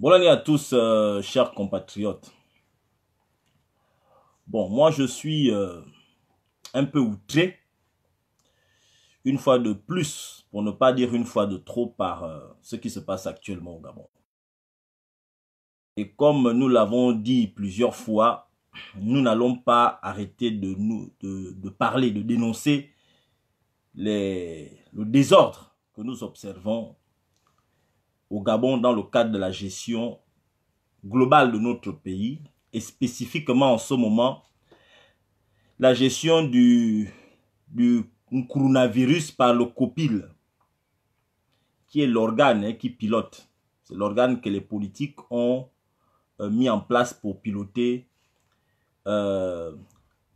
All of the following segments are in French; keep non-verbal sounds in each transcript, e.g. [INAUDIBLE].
Bonne à tous, euh, chers compatriotes. Bon, moi je suis euh, un peu outré, une fois de plus, pour ne pas dire une fois de trop, par euh, ce qui se passe actuellement au Gabon. Et comme nous l'avons dit plusieurs fois, nous n'allons pas arrêter de, nous, de, parler, de dénoncer le désordre que nous observons au Gabon dans le cadre de la gestion globale de notre pays et spécifiquement en ce moment la gestion du, du coronavirus par le COPIL qui est l'organe hein, qui pilote. C'est l'organe que les politiques ont euh, mis en place pour piloter euh,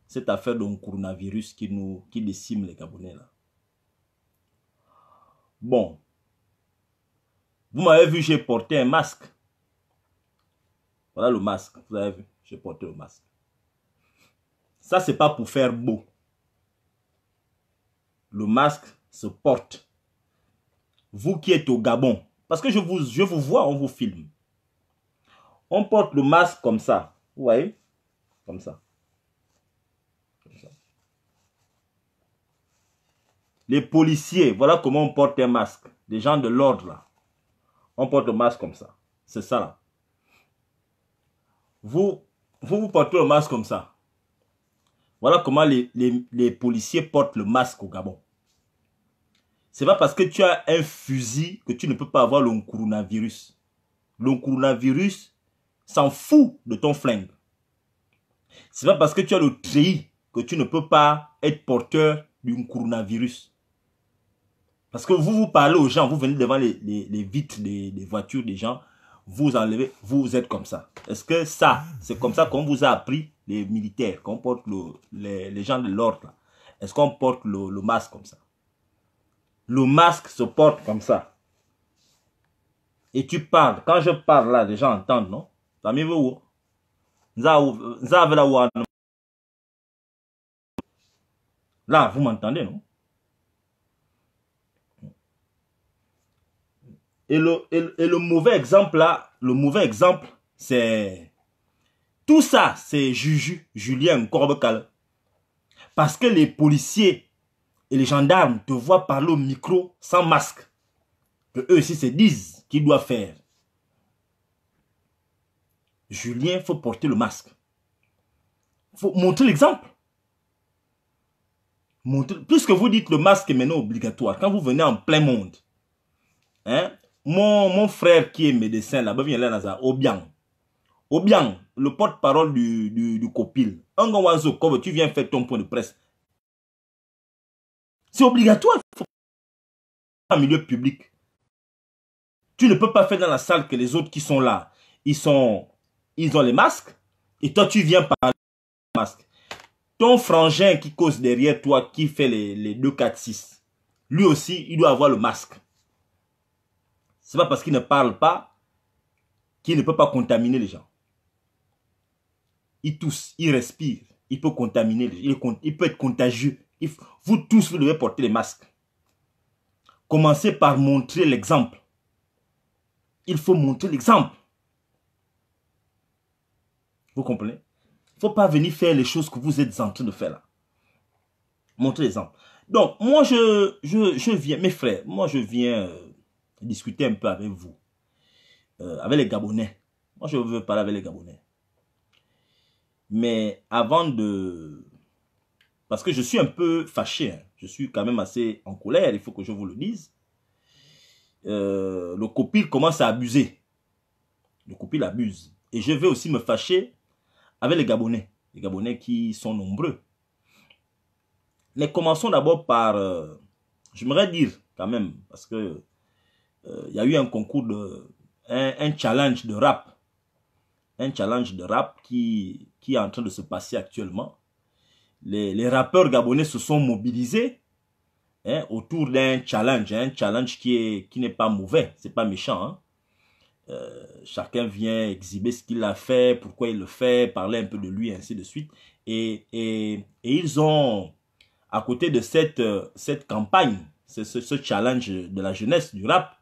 cette affaire d'un coronavirus qui nous qui décime les Gabonais Bon, vous m'avez vu, j'ai porté un masque. Voilà le masque. Vous avez vu, j'ai porté le masque. Ça, c'est pas pour faire beau. Le masque se porte. Vous qui êtes au Gabon, parce que je vous, je vous vois, on vous filme. On porte le masque comme ça. Vous voyez Comme ça. Comme ça. Les policiers, voilà comment on porte un masque. Les gens de l'ordre, là. On porte le masque comme ça. C'est ça là. Vous, vous, portez le masque comme ça. Voilà comment les, les, policiers portent le masque au Gabon. C'est pas parce que tu as un fusil que tu ne peux pas avoir le coronavirus. Le coronavirus s'en fout de ton flingue. C'est pas parce que tu as le tri que tu ne peux pas être porteur d'un coronavirus. Parce que vous, vous parlez aux gens, vous venez devant les, les, vitres des, voitures des gens, vous enlevez, vous êtes comme ça. Est-ce que ça, c'est comme ça qu'on vous a appris, les militaires, qu'on porte le, les, gens de l'ordre Est-ce qu'on porte le, masque comme ça Le masque se porte comme ça. Et tu parles. Quand je parle là, les gens entendent, non Ça hein? Là, vous m'entendez, non Et le, mauvais exemple là, le mauvais exemple, c'est... Tout ça, c'est Juju, Julien Corbecal. Parce que les policiers et les gendarmes te voient parler au micro sans masque. Que eux aussi se disent qu'ils doivent faire. Julien, faut porter le masque. faut montrer l'exemple. puisque vous dites le masque est maintenant obligatoire, quand vous venez en plein monde, hein, mon, mon frère qui est médecin là-bas, vient là, Obiang. Obiang, le porte-parole du, du, du copil. oiseau comme tu viens faire ton point de presse. C'est obligatoire. En milieu public. Tu ne peux pas faire dans la salle que les autres qui sont là, ils sont, ils ont les masques, et toi tu viens parler masque. Ton frangin qui cause derrière toi, qui fait les, les 2, 4, 6, lui aussi, il doit avoir le masque n'est pas parce qu'il ne parle pas qu'il ne peut pas contaminer les gens. Il tousse, il respire, il peut contaminer les gens, il peut être contagieux. Vous tous, vous devez porter les masques. Commencez par montrer l'exemple. Il faut montrer l'exemple. Vous comprenez Il ne faut pas venir faire les choses que vous êtes en train de faire là. Montrez l'exemple. Donc, moi, je, je viens, mes frères, moi, je viens euh, discuter un peu avec vous. Euh, avec les Gabonais. Moi, je veux parler avec les Gabonais. Mais avant de... Parce que je suis un peu fâché. Hein. Je suis quand même assez en colère, il faut que je vous le dise. Euh, le copil commence à abuser. Le copil abuse. Et je vais aussi me fâcher avec les Gabonais. Les Gabonais qui sont nombreux. Mais commençons d'abord par... Euh, j'aimerais dire quand même, parce que euh, il y a eu un concours de. Un, challenge de rap. Un challenge de rap qui, qui est en train de se passer actuellement. Les, les rappeurs gabonais se sont mobilisés hein, autour d'un challenge. un challenge qui est qui n'est pas mauvais, c'est pas méchant. Hein. Euh, chacun vient exhiber ce qu'il a fait, pourquoi il le fait, parler un peu de lui, ainsi de suite. Et, et, ils ont, à côté de cette, euh, cette campagne, ce, challenge de la jeunesse, du rap,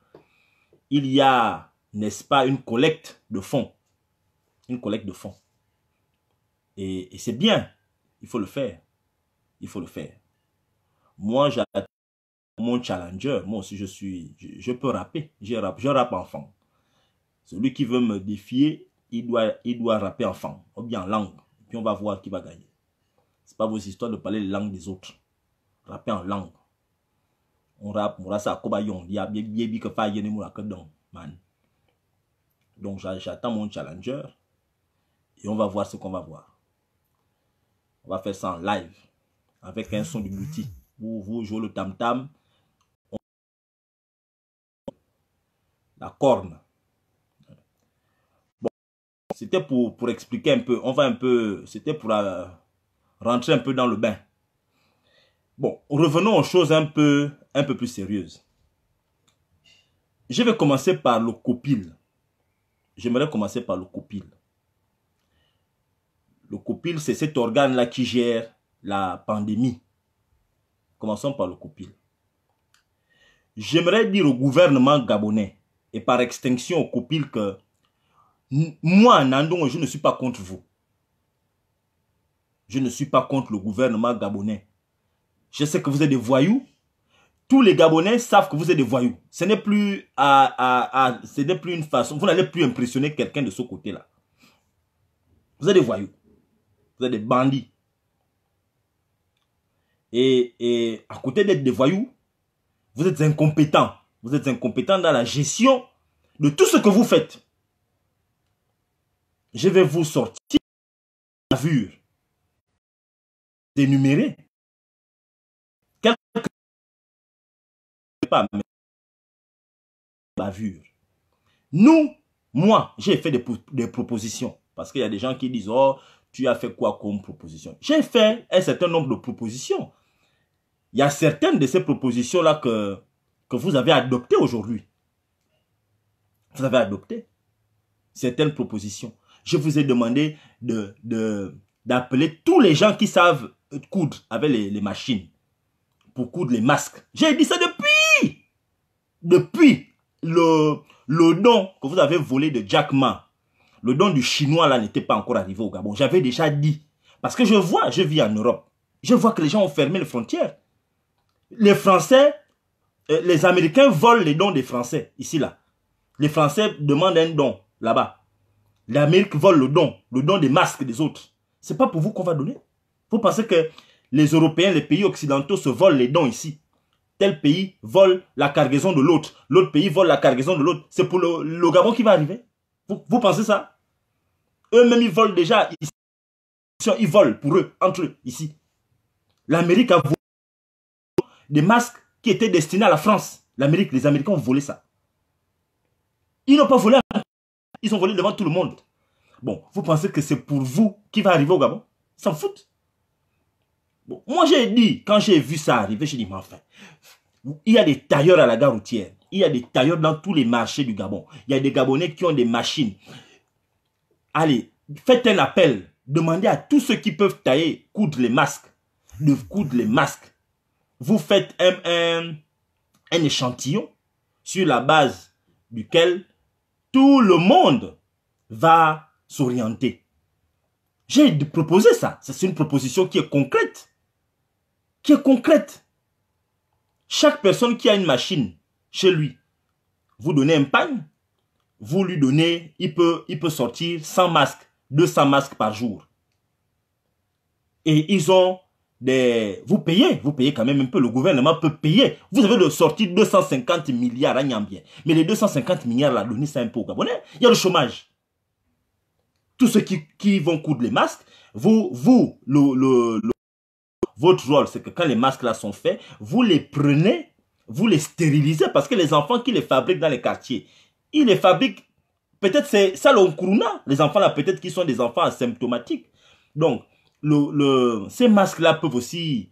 il y a, n'est-ce pas, une collecte de fonds. Une collecte de fonds. Et, c'est bien. Il faut le faire. Il faut le faire. Moi, j'attends mon challenger. Moi aussi, je suis, je, peux rapper. Je rappe, je rappe enfant. Celui qui veut me défier, il doit, il doit rapper enfant. Ou bien en langue. Puis on va voir qui va gagner. C'est pas vos histoires de parler la langue des autres. Rapper en langue rap on koba ça ya yebi que fa yene don man donc j'attends mon challenger et on va voir ce qu'on va voir on va faire ça en live avec un son du multi. vous jouez le tam tam la corne bon c'était pour pour expliquer un peu on va un peu c'était pour euh, rentrer un peu dans le bain Bon, revenons aux choses un peu, un peu plus sérieuses. Je vais commencer par le copil. J'aimerais commencer par le copil. Le copil, c'est cet organe-là qui gère la pandémie. Commençons par le copil. J'aimerais dire au gouvernement gabonais et par extinction au copil que moi, Nandon, je ne suis pas contre vous. Je ne suis pas contre le gouvernement gabonais je sais que vous êtes des voyous. Tous les Gabonais savent que vous êtes des voyous. Ce n'est plus, à, plus une façon, vous n'allez plus impressionner quelqu'un de ce côté-là. Vous êtes des voyous. Vous êtes des bandits. Et, à côté d'être des voyous, vous êtes incompétents. Vous êtes incompétents dans la gestion de tout ce que vous faites. Je vais vous sortir la vue dénumérée Bavure Nous, moi, j'ai fait des, propositions. Parce qu'il y a des gens qui disent, oh, tu as fait quoi comme proposition J'ai fait un certain nombre de propositions. Il y a certaines de ces propositions-là que, que vous avez adoptées aujourd'hui. Vous avez adopté certaines propositions. Je vous ai demandé d'appeler de, d'appeler tous les gens qui savent coudre avec les machines pour coudre les masques. J'ai dit ça depuis depuis le, le don que vous avez volé de Jack Ma, le don du chinois là n'était pas encore arrivé au Gabon. J'avais déjà dit. Parce que je vois, je vis en Europe. Je vois que les gens ont fermé les frontières. Les Français, euh, les Américains volent les dons des Français, ici là. Les Français demandent un don, là-bas. L'Amérique vole le don, le don des masques des autres. C'est pas pour vous qu'on va donner. Vous pensez que les Européens, les pays occidentaux se volent les dons ici tel pays vole la cargaison de l'autre, l'autre pays vole la cargaison de l'autre. C'est pour le, Gabon qui va arriver. Vous, pensez ça Eux-mêmes, ils volent déjà. Ici. Ils volent pour eux, entre eux, ici. L'Amérique a volé des masques qui étaient destinés à la France. L'Amérique, les Américains ont volé ça. Ils n'ont pas volé. Ils ont volé devant tout le monde. Bon, vous pensez que c'est pour vous qui va arriver au Gabon Ça s'en foutent moi j'ai dit, quand j'ai vu ça arriver, j'ai dit, mais enfin, il y a des tailleurs à la gare routière, il y a des tailleurs dans tous les marchés du Gabon, il y a des Gabonais qui ont des machines. Allez, faites un appel, demandez à tous ceux qui peuvent tailler, coudre les masques, de coudre les masques. Vous faites un, un échantillon sur la base duquel tout le monde va s'orienter. J'ai proposé ça. C'est une proposition qui est concrète qui est concrète. Chaque personne qui a une machine chez lui, vous donnez un pagne, vous lui donnez, il peut, il peut sortir 100 masques, 200 masques par jour. Et ils ont des... Vous payez, vous payez quand même un peu, le gouvernement peut payer. Vous avez de sortir 250 milliards à Nyambien. Mais les 250 milliards, la donner, c'est un peu Gabonais. Il y a le chômage. Tous ceux qui, vont coudre les masques, vous, vous, le votre rôle, c'est que quand les masques là sont faits, vous les prenez, vous les stérilisez parce que les enfants qui les fabriquent dans les quartiers, ils les fabriquent. Peut-être c'est ça l'onkuruna, les enfants là, peut-être qui sont des enfants asymptomatiques. Donc, le, ces masques là peuvent aussi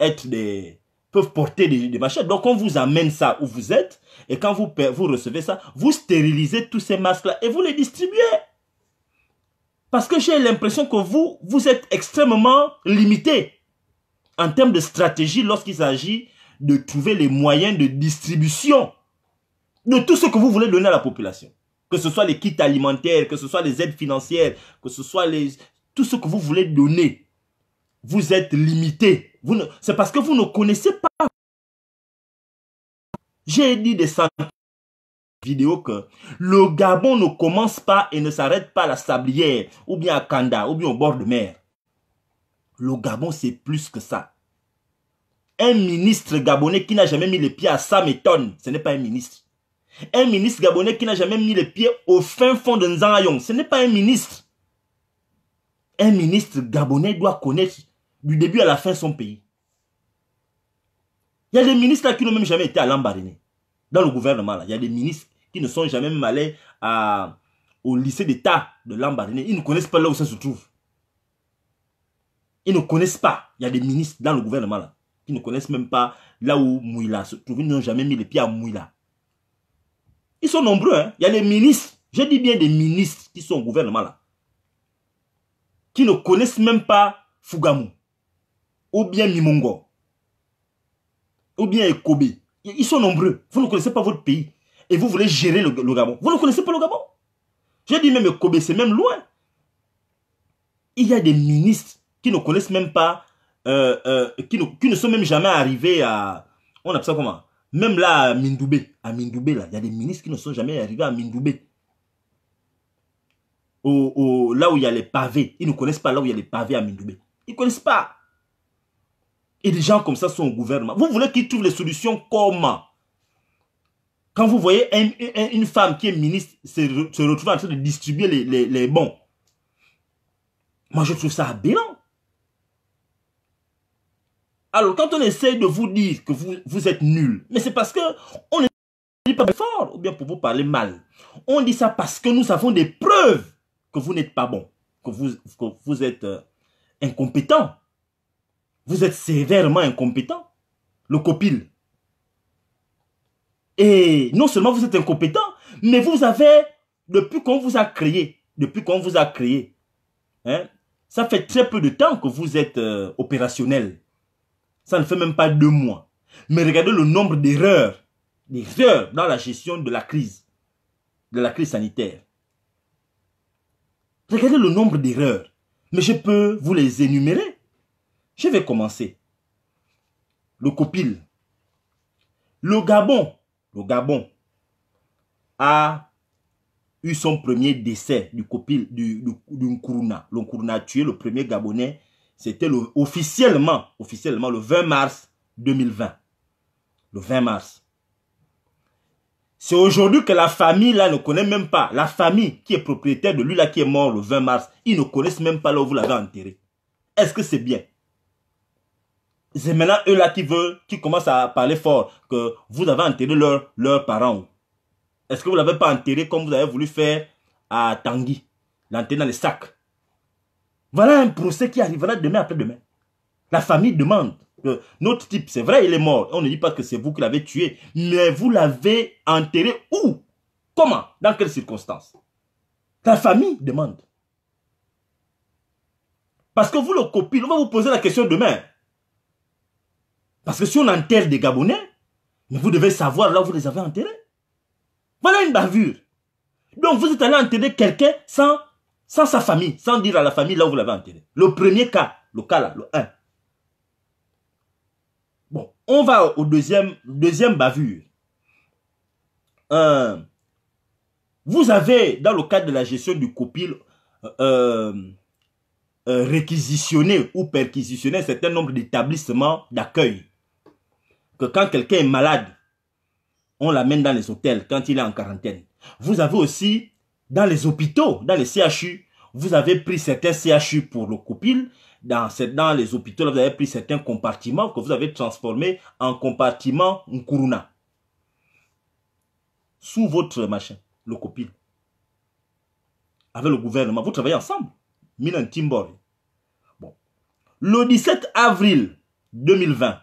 être des peuvent porter des, des Donc, on vous amène ça où vous êtes, et quand vous, vous recevez ça, vous stérilisez tous ces masques-là et vous les distribuez. Parce que j'ai l'impression que vous, vous êtes extrêmement limité en termes de stratégie lorsqu'il s'agit de trouver les moyens de distribution de tout ce que vous voulez donner à la population. Que ce soit les kits alimentaires, que ce soit les aides financières, que ce soit les... tout ce que vous voulez donner. Vous êtes limité. C'est parce que vous ne connaissez pas. J'ai dit des centaines de vidéos que le Gabon ne commence pas et ne s'arrête pas à la Sablière, ou bien à Kanda, ou bien au bord de mer. Le Gabon, c'est plus que ça. Un ministre gabonais qui n'a jamais mis les pieds à ça m'étonne. Ce n'est pas un ministre. Un ministre gabonais qui n'a jamais mis les pieds au fin fond de Nzangayon. Ce n'est pas un ministre. Un ministre gabonais doit connaître du début à la fin son pays. Il y a des ministres qui n'ont même jamais été à Lambaréné. Dans le gouvernement, il y a des ministres qui ne sont jamais même allés au lycée d'État de Lambaréné. Ils ne connaissent pas là où ça se trouve. Ils ne connaissent pas. Il y a des ministres dans le gouvernement là, qui ne connaissent même pas là où Mouila se trouve. Ils n'ont jamais mis les pieds à Mouila. Ils sont nombreux. Hein. Il y a des ministres, je dis bien des ministres qui sont au gouvernement là, qui ne connaissent même pas Fugamu, ou bien Mimongo, ou bien Ekobe. Ils sont nombreux. Vous ne connaissez pas votre pays et vous voulez gérer le, le Gabon. Vous ne connaissez pas le Gabon. Je dis même Ekobe, c'est même loin. Il y a des ministres ne connaissent même pas, euh, euh, qui, ne, sont même jamais arrivés à, on appelle ça comment Même là, à Mindoubé, à Mindoubé, là, il y a des ministres qui ne sont jamais arrivés à Mindoubé. Au, là où il y a les pavés, ils ne connaissent pas là où il y a les pavés à Mindoubé. Ils ne connaissent pas. Et des gens comme ça sont au gouvernement. Vous voulez qu'ils trouvent les solutions comment Quand vous voyez une femme qui est ministre se, se retrouver en train de distribuer les, bons, moi, je trouve ça aberrant. Alors, quand on essaie de vous dire que vous, vous êtes nul, mais c'est parce que on ne dit pas fort, ou bien pour vous parler mal. On dit ça parce que nous avons des preuves que vous n'êtes pas bon, que vous, vous êtes euh, incompétent. Vous êtes sévèrement incompétent, le copil. Et non seulement vous êtes incompétent, mais vous avez, depuis qu'on vous a créé, depuis qu'on vous a créé, hein, ça fait très peu de temps que vous êtes euh, opérationnel. Ça ne fait même pas deux mois. Mais regardez le nombre d'erreurs, d'erreurs dans la gestion de la crise, de la crise sanitaire. Regardez le nombre d'erreurs. Mais je peux vous les énumérer. Je vais commencer. Le copil. Le Gabon. Le Gabon a eu son premier décès du copil du, du Nkuruna. Le Nkuruna a tué le premier Gabonais c'était officiellement, officiellement le 20 mars 2020. Le 20 mars. C'est aujourd'hui que la famille là ne connaît même pas. La famille qui est propriétaire de lui là qui est mort le 20 mars, ils ne connaissent même pas là où vous l'avez enterré. Est-ce que c'est bien C'est maintenant eux là qui qui commencent à parler fort que vous avez enterré leurs parents. Est-ce que vous ne l'avez pas enterré comme vous avez voulu faire à Tanguy, l'enterrer dans les sacs voilà un procès qui arrivera demain après-demain. La famille demande. notre type, c'est vrai, il est mort. On ne dit pas que c'est vous qui l'avez tué, mais vous l'avez enterré où Comment Dans quelles circonstances La famille demande. Parce que vous le copiez, on va vous poser la question demain. Parce que si on enterre des Gabonais, mais vous devez savoir là où vous les avez enterrés. Voilà une bavure. Donc vous êtes allé enterrer quelqu'un sans sans sa famille, sans dire à la famille là où vous l'avez enterré. Le premier cas, le cas là, le 1. Bon, on va au deuxième, deuxième bavure. Euh, vous avez, dans le cadre de la gestion du copil, euh, euh, réquisitionné ou perquisitionné un certain nombre d'établissements d'accueil. Que quand quelqu'un est malade, on l'amène dans les hôtels quand il est en quarantaine. Vous avez aussi dans les hôpitaux, dans les CHU, vous avez pris certains CHU pour le copil. Dans, les hôpitaux, vous avez pris certains compartiments que vous avez transformés en compartiments Nkuruna. Sous votre machin, le copil. Avec le gouvernement, vous travaillez ensemble. Milan Bon. Le 17 avril 2020,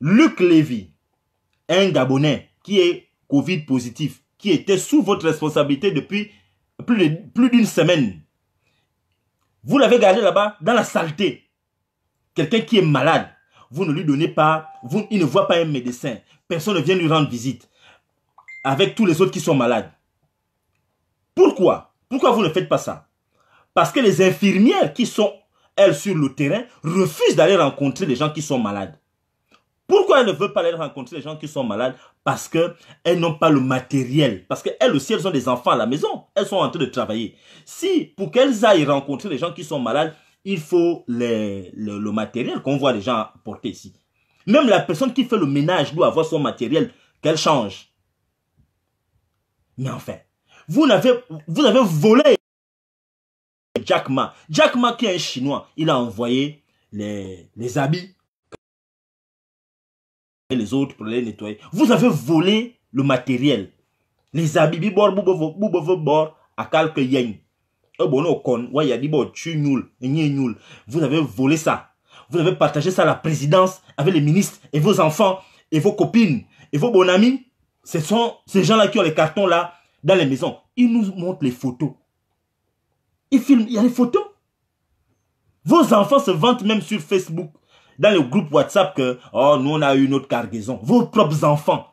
Luc Lévy, un Gabonais qui est Covid positif, qui était sous votre responsabilité depuis plus d'une semaine. Vous l'avez gardé là-bas dans la saleté. Quelqu'un qui est malade, vous ne lui donnez pas, vous, il ne voit pas un médecin. Personne ne vient lui rendre visite avec tous les autres qui sont malades. Pourquoi Pourquoi vous ne faites pas ça Parce que les infirmières qui sont, elles, sur le terrain, refusent d'aller rencontrer les gens qui sont malades. Pourquoi elle ne veut pas aller rencontrer les gens qui sont malades Parce qu'elles n'ont pas le matériel. Parce qu'elles aussi, elles ont des enfants à la maison. Elles sont en train de travailler. Si, pour qu'elles aillent rencontrer les gens qui sont malades, il faut le, matériel qu'on voit les gens porter ici. Même la personne qui fait le ménage doit avoir son matériel qu'elle change. Mais enfin, vous avez, vous volé Jack Ma. Jack Ma qui est un Chinois, il a envoyé les, les habits les autres pour les nettoyer. Vous avez volé le matériel. Les habits, bor, boubo, bor, à quelques yens. Vous avez volé ça. Vous avez partagé ça à la présidence avec les ministres et vos enfants et vos copines et vos bons amis. Ce sont ces gens-là qui ont les cartons là dans les maisons. Ils nous montrent les photos. Ils filment, il y a les photos. Vos enfants se vantent même sur Facebook dans le groupe WhatsApp que oh nous on a eu notre cargaison. Vos propres enfants.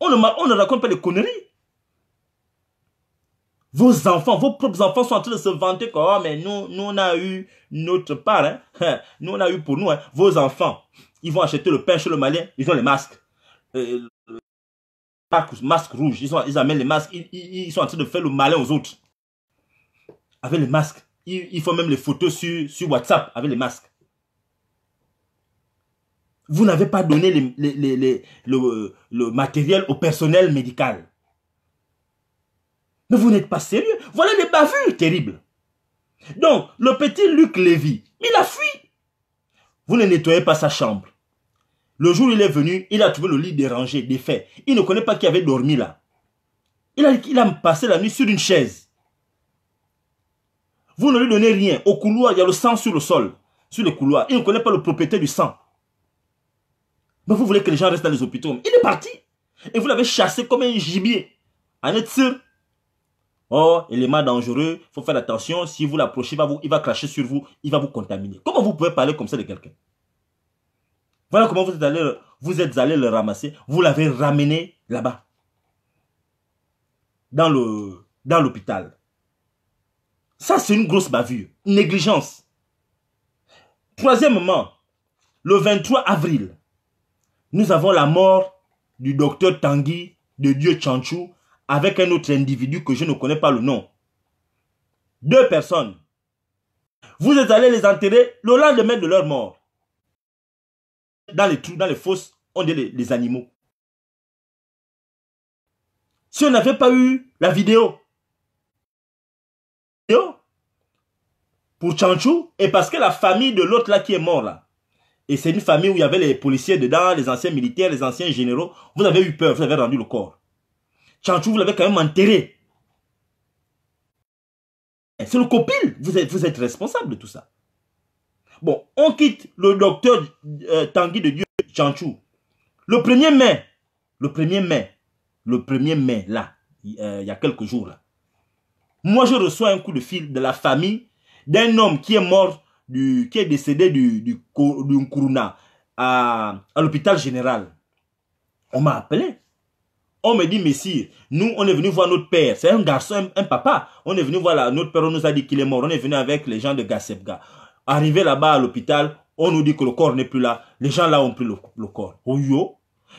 On ne, raconte pas des conneries. Vos enfants, vos propres enfants sont en train de se vanter que oh mais nous, nous on a eu notre part, hein. [LAUGHS] nous on a eu pour nous, hein. vos enfants. Ils vont acheter le pain chez le malin. ils ont les masques. Euh, masques rouges, ils, ils amènent les masques, ils, sont en train de faire le malin aux autres. Avec les masques. Ils, ils font même les photos sur, sur WhatsApp avec les masques. Vous n'avez pas donné le, matériel au personnel médical. Mais vous n'êtes pas sérieux. Voilà les bavures terribles. Donc, le petit Luc Lévy, il a fui. Vous ne nettoyez pas sa chambre. Le jour où il est venu, il a trouvé le lit dérangé, défait. Il ne connaît pas qui avait dormi là. Il a, il a passé la nuit sur une chaise. Vous ne lui donnez rien. Au couloir, il y a le sang sur le sol, sur le couloir. Il ne connaît pas le propriétaire du sang. Mais vous voulez que les gens restent dans les hôpitaux. Il est parti. Et vous l'avez chassé comme un gibier. En être sûr. Oh, élément dangereux, Il faut faire attention. Si vous l'approchez, il va cracher sur vous, il va vous contaminer. Comment vous pouvez parler comme ça de quelqu'un Voilà comment vous êtes allé, vous êtes allé le ramasser. Vous l'avez ramené là-bas. Dans le, dans l'hôpital. Ça, c'est une grosse bavure. Négligence. Troisièmement, le 23 avril, nous avons la mort du docteur Tanguy de Dieu Chanchou avec un autre individu que je ne connais pas le nom. Deux personnes. Vous êtes allés les enterrer le lendemain de leur mort. Dans les trous, dans les fosses, on dit les, animaux. Si on n'avait pas eu la vidéo, pour Chanchou, et parce que la famille de l'autre là qui est mort là, et c'est une famille où il y avait les policiers dedans, les anciens militaires, les anciens généraux. Vous avez eu peur, vous avez rendu le corps. Chanchou, vous l'avez quand même enterré. C'est le copil. Vous êtes, responsable de tout ça. Bon, on quitte le docteur euh, Tanguy de Dieu, Chanchou. Le 1er mai, le 1er mai, le 1er mai, là, euh, il y a quelques jours, là. Moi, je reçois un coup de fil de la famille d'un homme qui est mort qui est décédé du, du, du Nkuruna à, à l'hôpital général. On m'a appelé. On me dit, messieurs nous, on est venu voir notre père. C'est un garçon, un, papa. On est venu voir notre père, on nous a dit qu'il est mort. On est venu avec les gens de Gasebga. Arrivé là-bas à l'hôpital, on nous dit que le corps n'est plus là. Les gens là ont pris le, le corps. Oh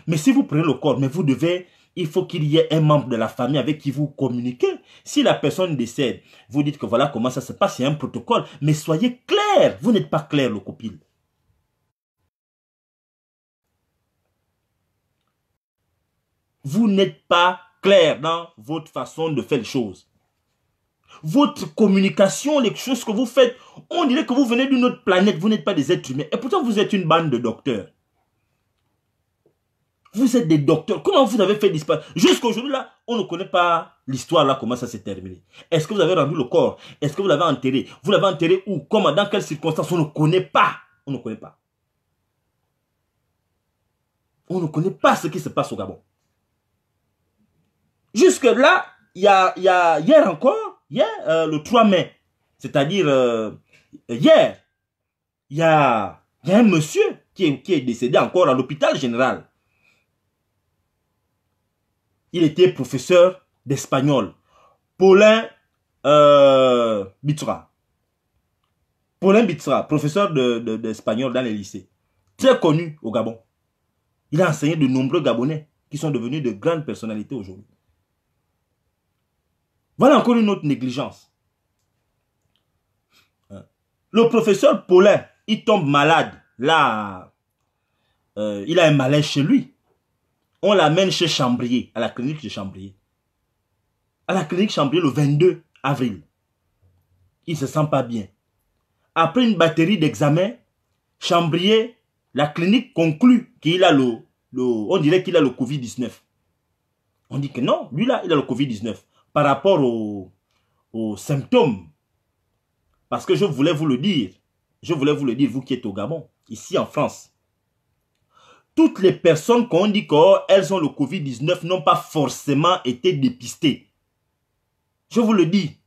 Mais si vous prenez le corps, mais vous devez il faut qu'il y ait un membre de la famille avec qui vous communiquez. Si la personne décède, vous dites que voilà comment ça se passe, c'est un protocole, mais soyez clair, vous n'êtes pas clair, le copil. Vous n'êtes pas clair dans votre façon de faire les choses. Votre communication, les choses que vous faites, on dirait que vous venez d'une autre planète, vous n'êtes pas des êtres humains. Et pourtant, vous êtes une bande de docteurs. Vous êtes des docteurs. Comment vous avez fait disparaître Jusqu'aujourd'hui, là, on ne connaît pas l'histoire, là, comment ça s'est terminé. Est-ce que vous avez rendu le corps Est-ce que vous l'avez enterré Vous l'avez enterré où Comment Dans quelles circonstances On ne connaît pas. On ne connaît pas. On ne connaît pas ce qui se passe au Gabon. Jusque-là, il y a, hier encore, hier, euh, le 3 mai, c'est-à-dire euh, hier, il y a, un monsieur qui est décédé encore à l'hôpital général il était professeur d'espagnol. Paulin euh, Paulin Bitra, professeur d'espagnol dans les lycées. Très connu au Gabon. Il a enseigné de nombreux Gabonais qui sont devenus de grandes personnalités aujourd'hui. Voilà encore une autre négligence. Hein. Le professeur Paulin, il tombe malade. Là, euh, il a un malaise chez lui on l'amène chez Chambrier, à la clinique de Chambrier. À la clinique Chambrier le 22 avril. Il se sent pas bien. Après une batterie d'examens, Chambrier, la clinique conclut qu'il a le, on dirait qu'il a le Covid-19. On dit que non, lui là, il a le Covid-19 par rapport aux, aux symptômes. Parce que je voulais vous le dire, je voulais vous le dire, vous qui êtes au Gabon, ici en France, toutes les personnes qu'on dit qu'elles oh, ont le Covid-19 n'ont pas forcément été dépistées. Je vous le dis.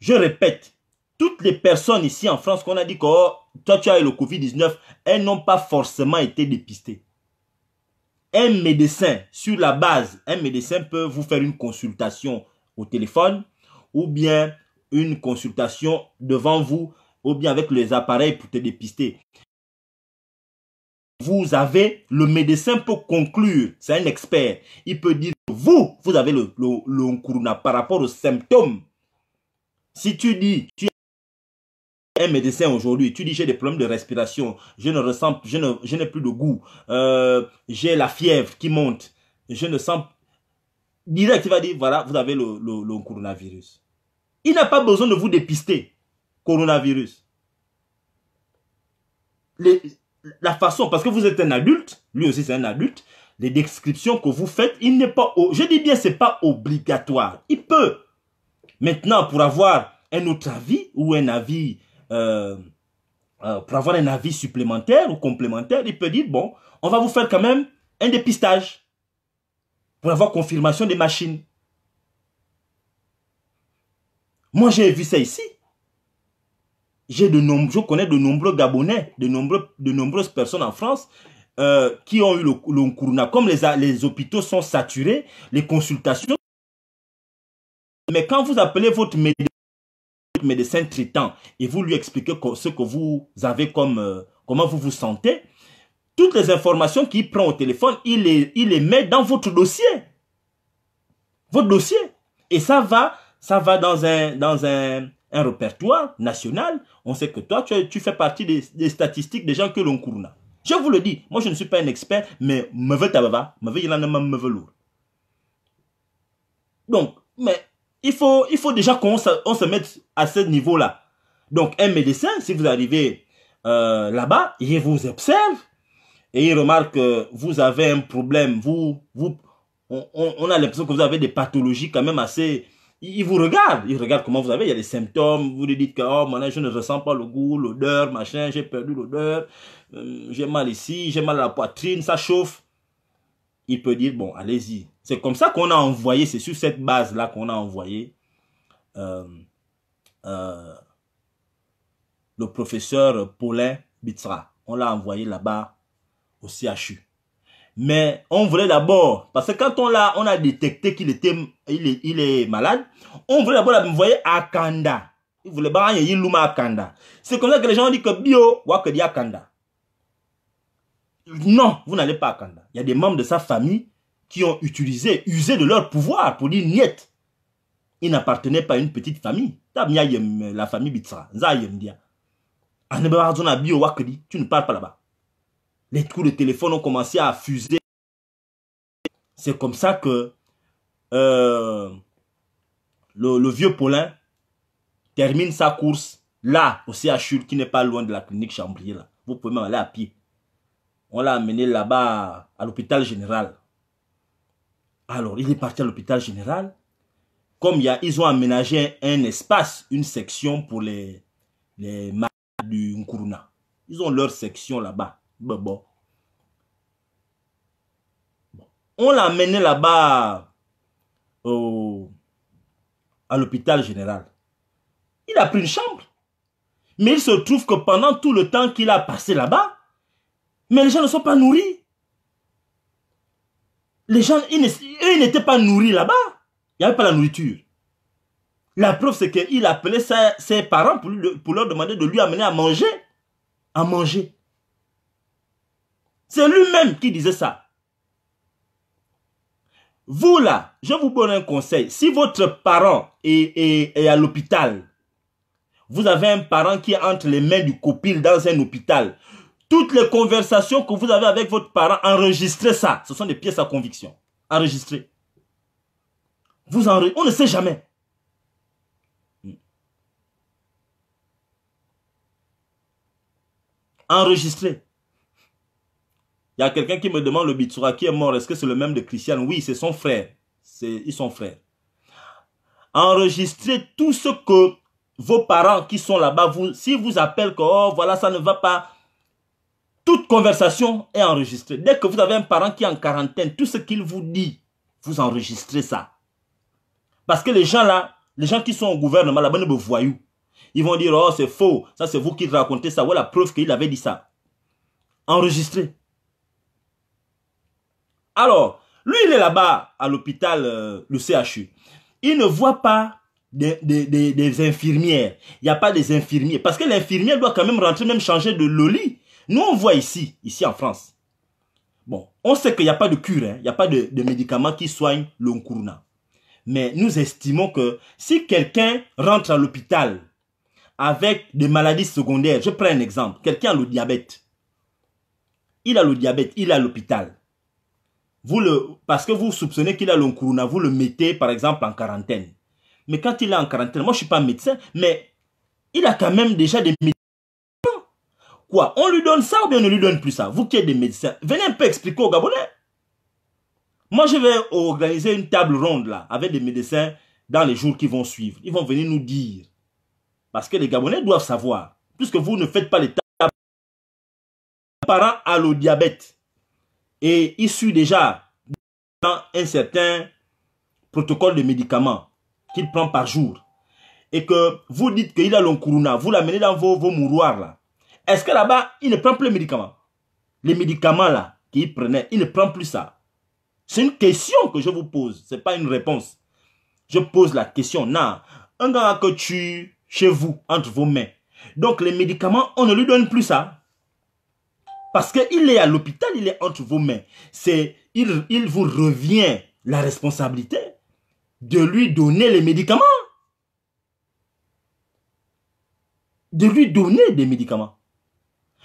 Je répète, toutes les personnes ici en France qu'on a dit que oh, toi tu as le Covid-19, elles n'ont pas forcément été dépistées. Un médecin, sur la base, un médecin peut vous faire une consultation au téléphone ou bien une consultation devant vous ou bien avec les appareils pour te dépister vous avez, le médecin peut conclure, c'est un expert, il peut dire, vous, vous avez le, le, le par rapport aux symptômes. Si tu dis, tu es un médecin aujourd'hui, tu dis j'ai des problèmes de respiration, je ne ressens, je n'ai plus de goût, euh, j'ai la fièvre qui monte, je ne sens, direct il va dire voilà, vous avez le, le coronavirus. Il n'a pas besoin de vous dépister, coronavirus. Les, la façon, parce que vous êtes un adulte, lui aussi c'est un adulte, les descriptions que vous faites, il n'est pas, je dis bien, c'est pas obligatoire. Il peut. Maintenant, pour avoir un autre avis ou un avis, euh, euh, pour avoir un avis supplémentaire ou complémentaire, il peut dire, bon, on va vous faire quand même un dépistage pour avoir confirmation des machines. Moi, j'ai vu ça ici de nombreux, je connais de nombreux Gabonais, de, nombreux, de nombreuses personnes en France euh, qui ont eu le, le Comme les, les hôpitaux sont saturés, les consultations. Mais quand vous appelez votre médecin, traitant et vous lui expliquez ce que vous avez comme, euh, comment vous vous sentez, toutes les informations qu'il prend au téléphone, il les, il les met dans votre dossier. Votre dossier. Et ça va, ça va dans un, dans un, un répertoire national, on sait que toi, tu, fais partie des, statistiques des gens que l'on courna. Je vous le dis, moi je ne suis pas un expert, mais me veut tababa, me veut me veut lourd. Donc, mais il faut, il faut déjà qu'on se, mette à ce niveau-là. Donc, un médecin, si vous arrivez euh, là-bas, il vous observe et il remarque que vous avez un problème, vous, vous, on a l'impression que vous avez des pathologies quand même assez, il vous regarde, il regarde comment vous avez, il y a des symptômes, vous lui dites que oh, je ne ressens pas le goût, l'odeur, machin, j'ai perdu l'odeur, euh, j'ai mal ici, j'ai mal à la poitrine, ça chauffe. Il peut dire, bon, allez-y. C'est comme ça qu'on a envoyé, c'est sur cette base-là qu'on a envoyé euh, euh, le professeur Paulin Bitra. On l'a envoyé là-bas au CHU mais on voulait d'abord, parce que quand on l'a, on a détecté qu'il était, il est, malade, on voulait d'abord l'envoyer à Kanda. Il voulait pas y aller à Kanda. C'est comme ça que les gens ont dit que bio, wakadi à Kanda. Non, vous n'allez pas à Kanda. Il y a des membres de sa famille qui ont utilisé, usé de leur pouvoir pour dire niet. Il n'appartenait pas à une petite famille. La famille Bitsra. Tu ne parles pas là-bas. Les coups de téléphone ont commencé à fuser. C'est comme ça que euh, le, vieux Paulin termine sa course là, au CHU, qui n'est pas loin de la clinique Chambrier. Vous pouvez même aller à pied. On l'a amené là-bas à l'hôpital général. Alors, il est parti à l'hôpital général. Comme il y a, ils ont aménagé un espace, une section pour les, les malades du Nkuruna. Ils ont leur section là-bas. Bon, On l'a amené là-bas euh, à l'hôpital général. Il a pris une chambre. Mais il se trouve que pendant tout le temps qu'il a passé là-bas, mais les gens ne sont pas nourris. Les gens, ils n'étaient pas nourris là-bas. Il n'y avait pas la nourriture. La preuve, c'est qu'il appelait ses, parents pour, pour leur demander de lui amener à manger. À manger. C'est lui-même qui disait ça. Vous là, je vous donne un conseil. Si votre parent est, à l'hôpital, vous avez un parent qui est entre les mains du copil dans un hôpital, toutes les conversations que vous avez avec votre parent, enregistrez ça. Ce sont des pièces à conviction. Enregistrez. Vous On ne sait jamais. Enregistrez. Il y a quelqu'un qui me demande le Bitsura qui est mort. Est-ce que c'est le même de Christian Oui, c'est son frère. C'est, ils sont frères. Enregistrez tout ce que vos parents qui sont là-bas, vous, si vous appellent que, oh, voilà, ça ne va pas, toute conversation est enregistrée. Dès que vous avez un parent qui est en quarantaine, tout ce qu'il vous dit, vous enregistrez ça. Parce que les gens là, les gens qui sont au gouvernement là-bas, ne me pas. Ils vont dire, oh, c'est faux, ça c'est vous qui racontez ça, voilà la preuve qu'il avait dit ça. Enregistrez. Alors, lui, il est là-bas, à l'hôpital, euh, le CHU. Il ne voit pas des, infirmières. Il n'y a pas des infirmiers. Parce que l'infirmière doit quand même rentrer, même changer de loli. Nous, on voit ici, ici en France. Bon, on sait qu'il n'y a pas de cure, hein. il n'y a pas de, médicaments qui soignent l'onkurna. Mais nous estimons que si quelqu'un rentre à l'hôpital avec des maladies secondaires, je prends un exemple, quelqu'un a le diabète. Il a le diabète, il est à l'hôpital vous le, parce que vous soupçonnez qu'il a le corona, vous le mettez par exemple en quarantaine. Mais quand il est en quarantaine, moi je ne suis pas médecin, mais il a quand même déjà des médecins. Quoi On lui donne ça ou bien on ne lui donne plus ça Vous qui êtes des médecins, venez un peu expliquer aux Gabonais. Moi je vais organiser une table ronde là, avec des médecins dans les jours qui vont suivre. Ils vont venir nous dire. Parce que les Gabonais doivent savoir. Puisque vous ne faites pas les tables parents à le diabète et issu déjà un certain protocole de médicaments qu'il prend par jour, et que vous dites qu'il a l'onkuruna, vous l'amenez dans vos, vos mouroirs là, est-ce que là-bas, il ne prend plus les médicaments Les médicaments là qu'il prenait, il ne prend plus ça. C'est une question que je vous pose, ce n'est pas une réponse. Je pose la question, non. Un gars que tu, chez vous, entre vos mains, donc les médicaments, on ne lui donne plus ça. Parce qu'il est à l'hôpital, il est entre vos mains. C'est, il, vous revient la responsabilité de lui donner les médicaments. De lui donner des médicaments.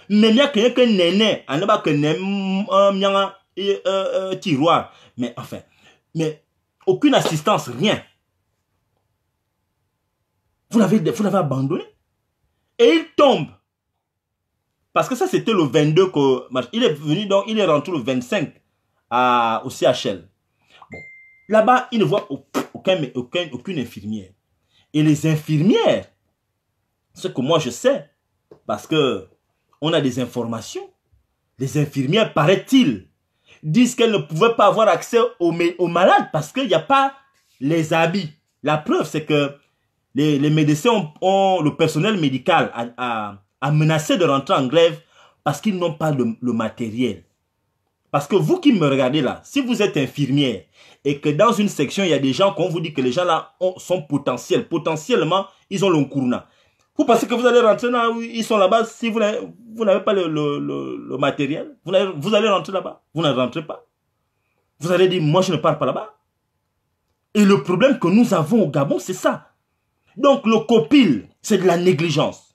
Mais il n'y a que néné, on pas que un euh, euh, euh, tiroir. Mais enfin, mais aucune assistance, rien. vous l'avez abandonné. Et il tombe parce que ça, c'était le 22 que... Il est venu, donc, il est rentré le 25 à, au CHL. Bon, là-bas, il ne voit aucun, aucun, aucune infirmière. Et les infirmières, ce que moi je sais, parce que on a des informations, les infirmières, paraît-il, disent qu'elles ne pouvaient pas avoir accès aux, malades parce qu'il n'y a pas les habits. La preuve, c'est que les, médecins ont, le personnel médical à à menacer de rentrer en grève parce qu'ils n'ont pas le, matériel. Parce que vous qui me regardez là, si vous êtes infirmière et que dans une section, il y a des gens qu'on vous dit que les gens là ont, sont potentiels, potentiellement, ils ont le corona. Vous pensez que vous allez rentrer là où ils sont là-bas si vous n'avez pas le, matériel vous, vous allez rentrer là-bas Vous ne rentrez pas Vous allez dire, moi je ne pars pas là-bas Et le problème que nous avons au Gabon, c'est ça. Donc le copil, c'est de la négligence.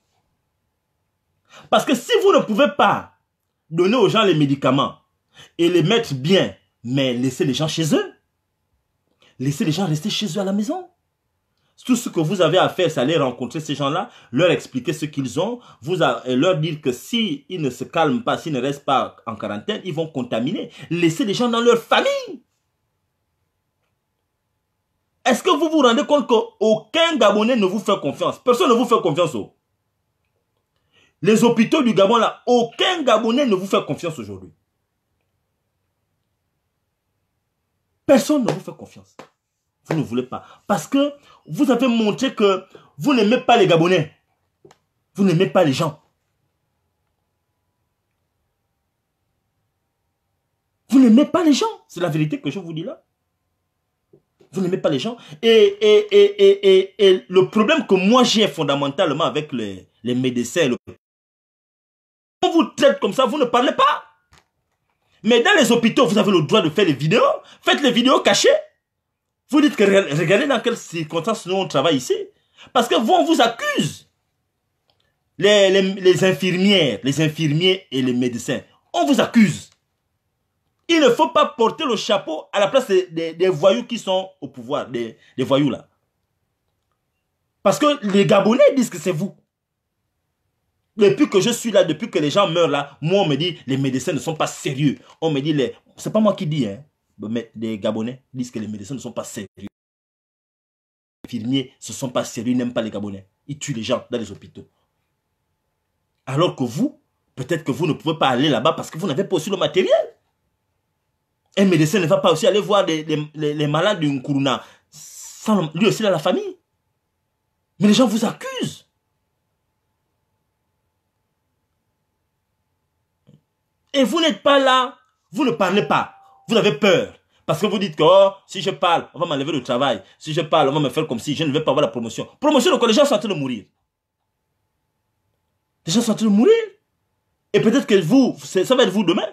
Parce que si vous ne pouvez pas donner aux gens les médicaments et les mettre bien, mais laisser les gens chez eux, laisser les gens rester chez eux à la maison. Tout ce que vous avez à faire, c'est aller rencontrer ces gens-là, leur expliquer ce qu'ils ont, vous leur dire que s'ils ne se calment pas, s'ils ne restent pas en quarantaine, ils vont contaminer. Laissez les gens dans leur famille. Est-ce que vous vous rendez compte qu'aucun Gabonais ne vous fait confiance Personne ne vous fait confiance. Oh. Les hôpitaux du Gabon, là, aucun Gabonais ne vous fait confiance aujourd'hui. Personne ne vous fait confiance. Vous ne voulez pas. Parce que vous avez montré que vous n'aimez pas les Gabonais. Vous n'aimez pas les gens. Vous n'aimez pas les gens. C'est la vérité que je vous dis là. Vous n'aimez pas les gens. Et, et, le problème que moi j'ai fondamentalement avec les, les médecins le vous traite comme ça, vous ne parlez pas. Mais dans les hôpitaux, vous avez le droit de faire les vidéos. Faites les vidéos cachées. Vous dites que regardez dans quelles circonstances nous on travaille ici. Parce que vous, on vous accuse. Les, infirmières, les infirmiers et les médecins, on vous accuse. Il ne faut pas porter le chapeau à la place des, voyous qui sont au pouvoir, des, des voyous là. Parce que les Gabonais disent que c'est vous. Depuis que je suis là, depuis que les gens meurent là, moi on me dit les médecins ne sont pas sérieux. On me dit les. C'est pas moi qui dis, hein. Mais les Gabonais disent que les médecins ne sont pas sérieux. Les infirmiers ne sont pas sérieux, ils n'aiment pas les Gabonais. Ils tuent les gens dans les hôpitaux. Alors que vous, peut-être que vous ne pouvez pas aller là-bas parce que vous n'avez pas aussi le matériel. Un médecin ne va pas aussi aller voir les, malades d'une Nkuruna. lui aussi, il a la famille. Mais les gens vous accusent. Et vous n'êtes pas là, vous ne parlez pas, vous avez peur. Parce que vous dites que oh, si je parle, on va m'enlever le travail. Si je parle, on va me faire comme si je ne vais pas avoir la promotion. Promotion, donc les gens sont en train de mourir. Les gens sont en train de mourir. Et peut-être que vous, ça va être vous demain.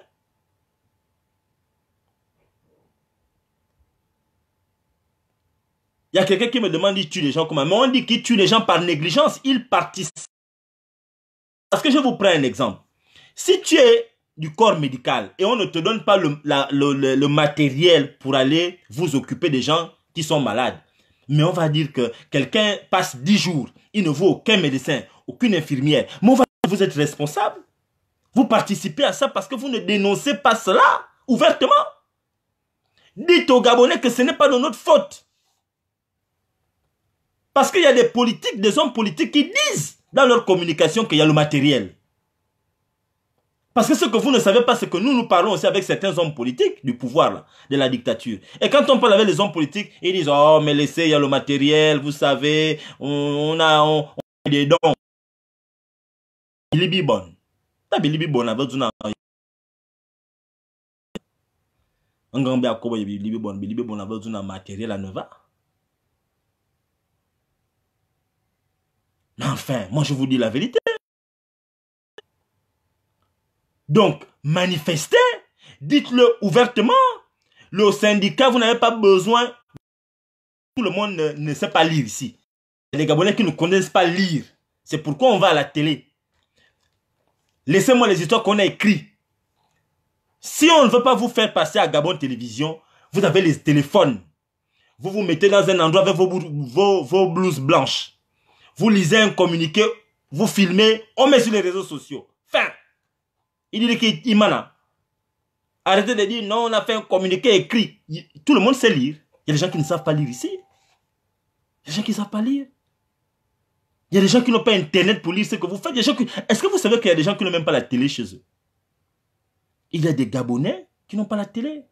Il y a quelqu'un qui me demande, il tue les gens comment Mais on dit qu'il tue les gens par négligence, ils participe. Parce que je vous prends un exemple. Si tu es du corps médical et on ne te donne pas le, matériel pour aller vous occuper des gens qui sont malades. Mais on va dire que quelqu'un passe 10 jours, il ne voit aucun médecin, aucune infirmière. Mais vous êtes responsable. Vous participez à ça parce que vous ne dénoncez pas cela ouvertement. Dites aux Gabonais que ce n'est pas de notre faute. Parce qu'il y a des politiques, des hommes politiques qui disent dans leur communication qu'il y a le matériel. Parce que ce que vous ne savez pas, c'est que nous, nous parlons aussi avec certains hommes politiques du pouvoir, de la dictature. Et quand on parle avec les hommes politiques, ils disent, oh, mais laissez, il y a le matériel, vous savez, on, a, on, des dons. Mais enfin, moi je vous dis la vérité. Donc, manifestez, dites-le ouvertement. Le syndicat, vous n'avez pas besoin. Tout le monde ne, sait pas lire ici. Les Gabonais qui ne connaissent pas lire. C'est pourquoi on va à la télé. Laissez-moi les histoires qu'on a écrites. Si on ne veut pas vous faire passer à Gabon Télévision, vous avez les téléphones. Vous vous mettez dans un endroit avec vos, vos blouses blanches. Vous lisez un communiqué, vous filmez, on met sur les réseaux sociaux. Fin. Il dit qu'il Imana. Arrêtez de dire non, on a fait un communiqué écrit. Tout le monde sait lire. Il y a des gens qui ne savent pas lire ici. Il y a des gens qui ne savent pas lire. Il y a des gens qui n'ont pas Internet pour lire ce que vous faites. Est-ce que vous savez qu'il y a des gens qui n'ont même pas la télé chez eux Il y a des Gabonais qui n'ont pas la télé.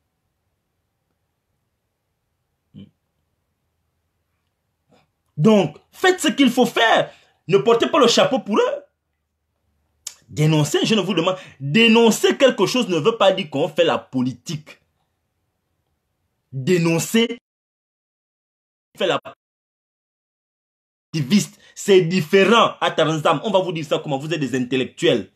Hmm. Donc, faites ce qu'il faut faire. Ne portez pas le chapeau pour eux. Dénoncer, je ne vous demande. Dénoncer quelque chose ne veut pas dire qu'on fait la politique. Dénoncer, fait la c'est différent à On va vous dire ça comment vous êtes des intellectuels.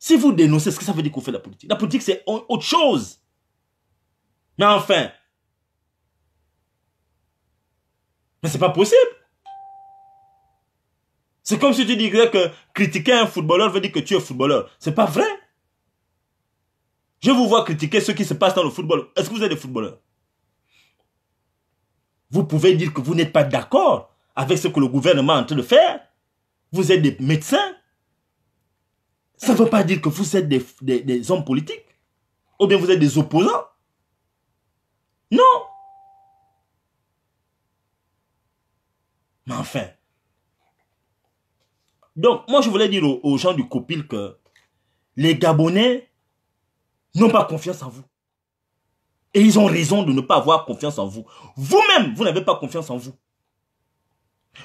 Si vous dénoncez, ce que ça veut dire qu'on fait la politique La politique, c'est autre chose. Mais enfin, mais c'est pas possible. C'est comme si tu disais que critiquer un footballeur veut dire que tu es footballeur. C'est pas vrai. Je vous vois critiquer ce qui se passe dans le football. Est-ce que vous êtes des footballeurs Vous pouvez dire que vous n'êtes pas d'accord avec ce que le gouvernement est en train de faire. Vous êtes des médecins. Ça ne veut pas dire que vous êtes des hommes politiques. Ou bien vous êtes des opposants. Non. Mais enfin, donc, moi, je voulais dire aux, gens du Copil que les Gabonais n'ont pas confiance en vous. Et ils ont raison de ne pas avoir confiance en vous. Vous-même, vous, n'avez pas confiance en vous.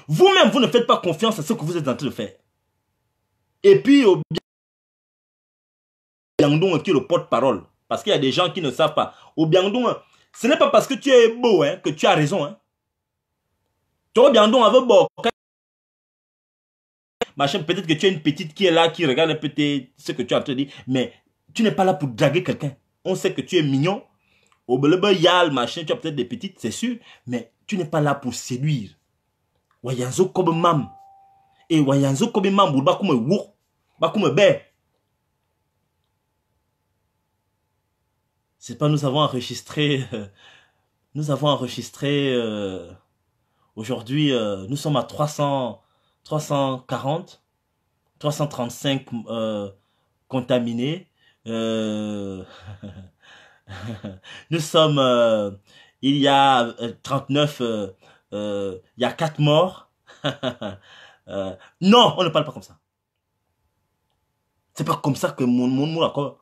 Vous-même, vous ne faites pas confiance à ce que vous êtes en train de faire. Et puis, au Biangdong qui est le porte-parole. Parce qu'il y a des gens qui ne savent pas. Au Biangdong, hein, ce n'est pas parce que tu es beau hein, que tu as raison. Hein. Toi, Biangdong, avec beau, machin. Peut-être que tu as une petite qui est là, qui regarde un peu ce que tu as te dire. Mais tu n'es pas là pour draguer quelqu'un. On sait que tu es mignon. Au yal, machin, tu as peut-être des petites, c'est sûr. Mais tu n'es pas là pour séduire. Et wayanzo mam, wou, C'est pas nous avons enregistré. Euh, nous avons enregistré. Euh, aujourd'hui, euh, nous sommes à 300, 340, 335 euh, contaminés. Euh, [LAUGHS] nous sommes, euh, il y a 39, il y a 4 morts. [LAUGHS] non, on ne parle pas comme ça. C'est pas comme ça que mon monde quoi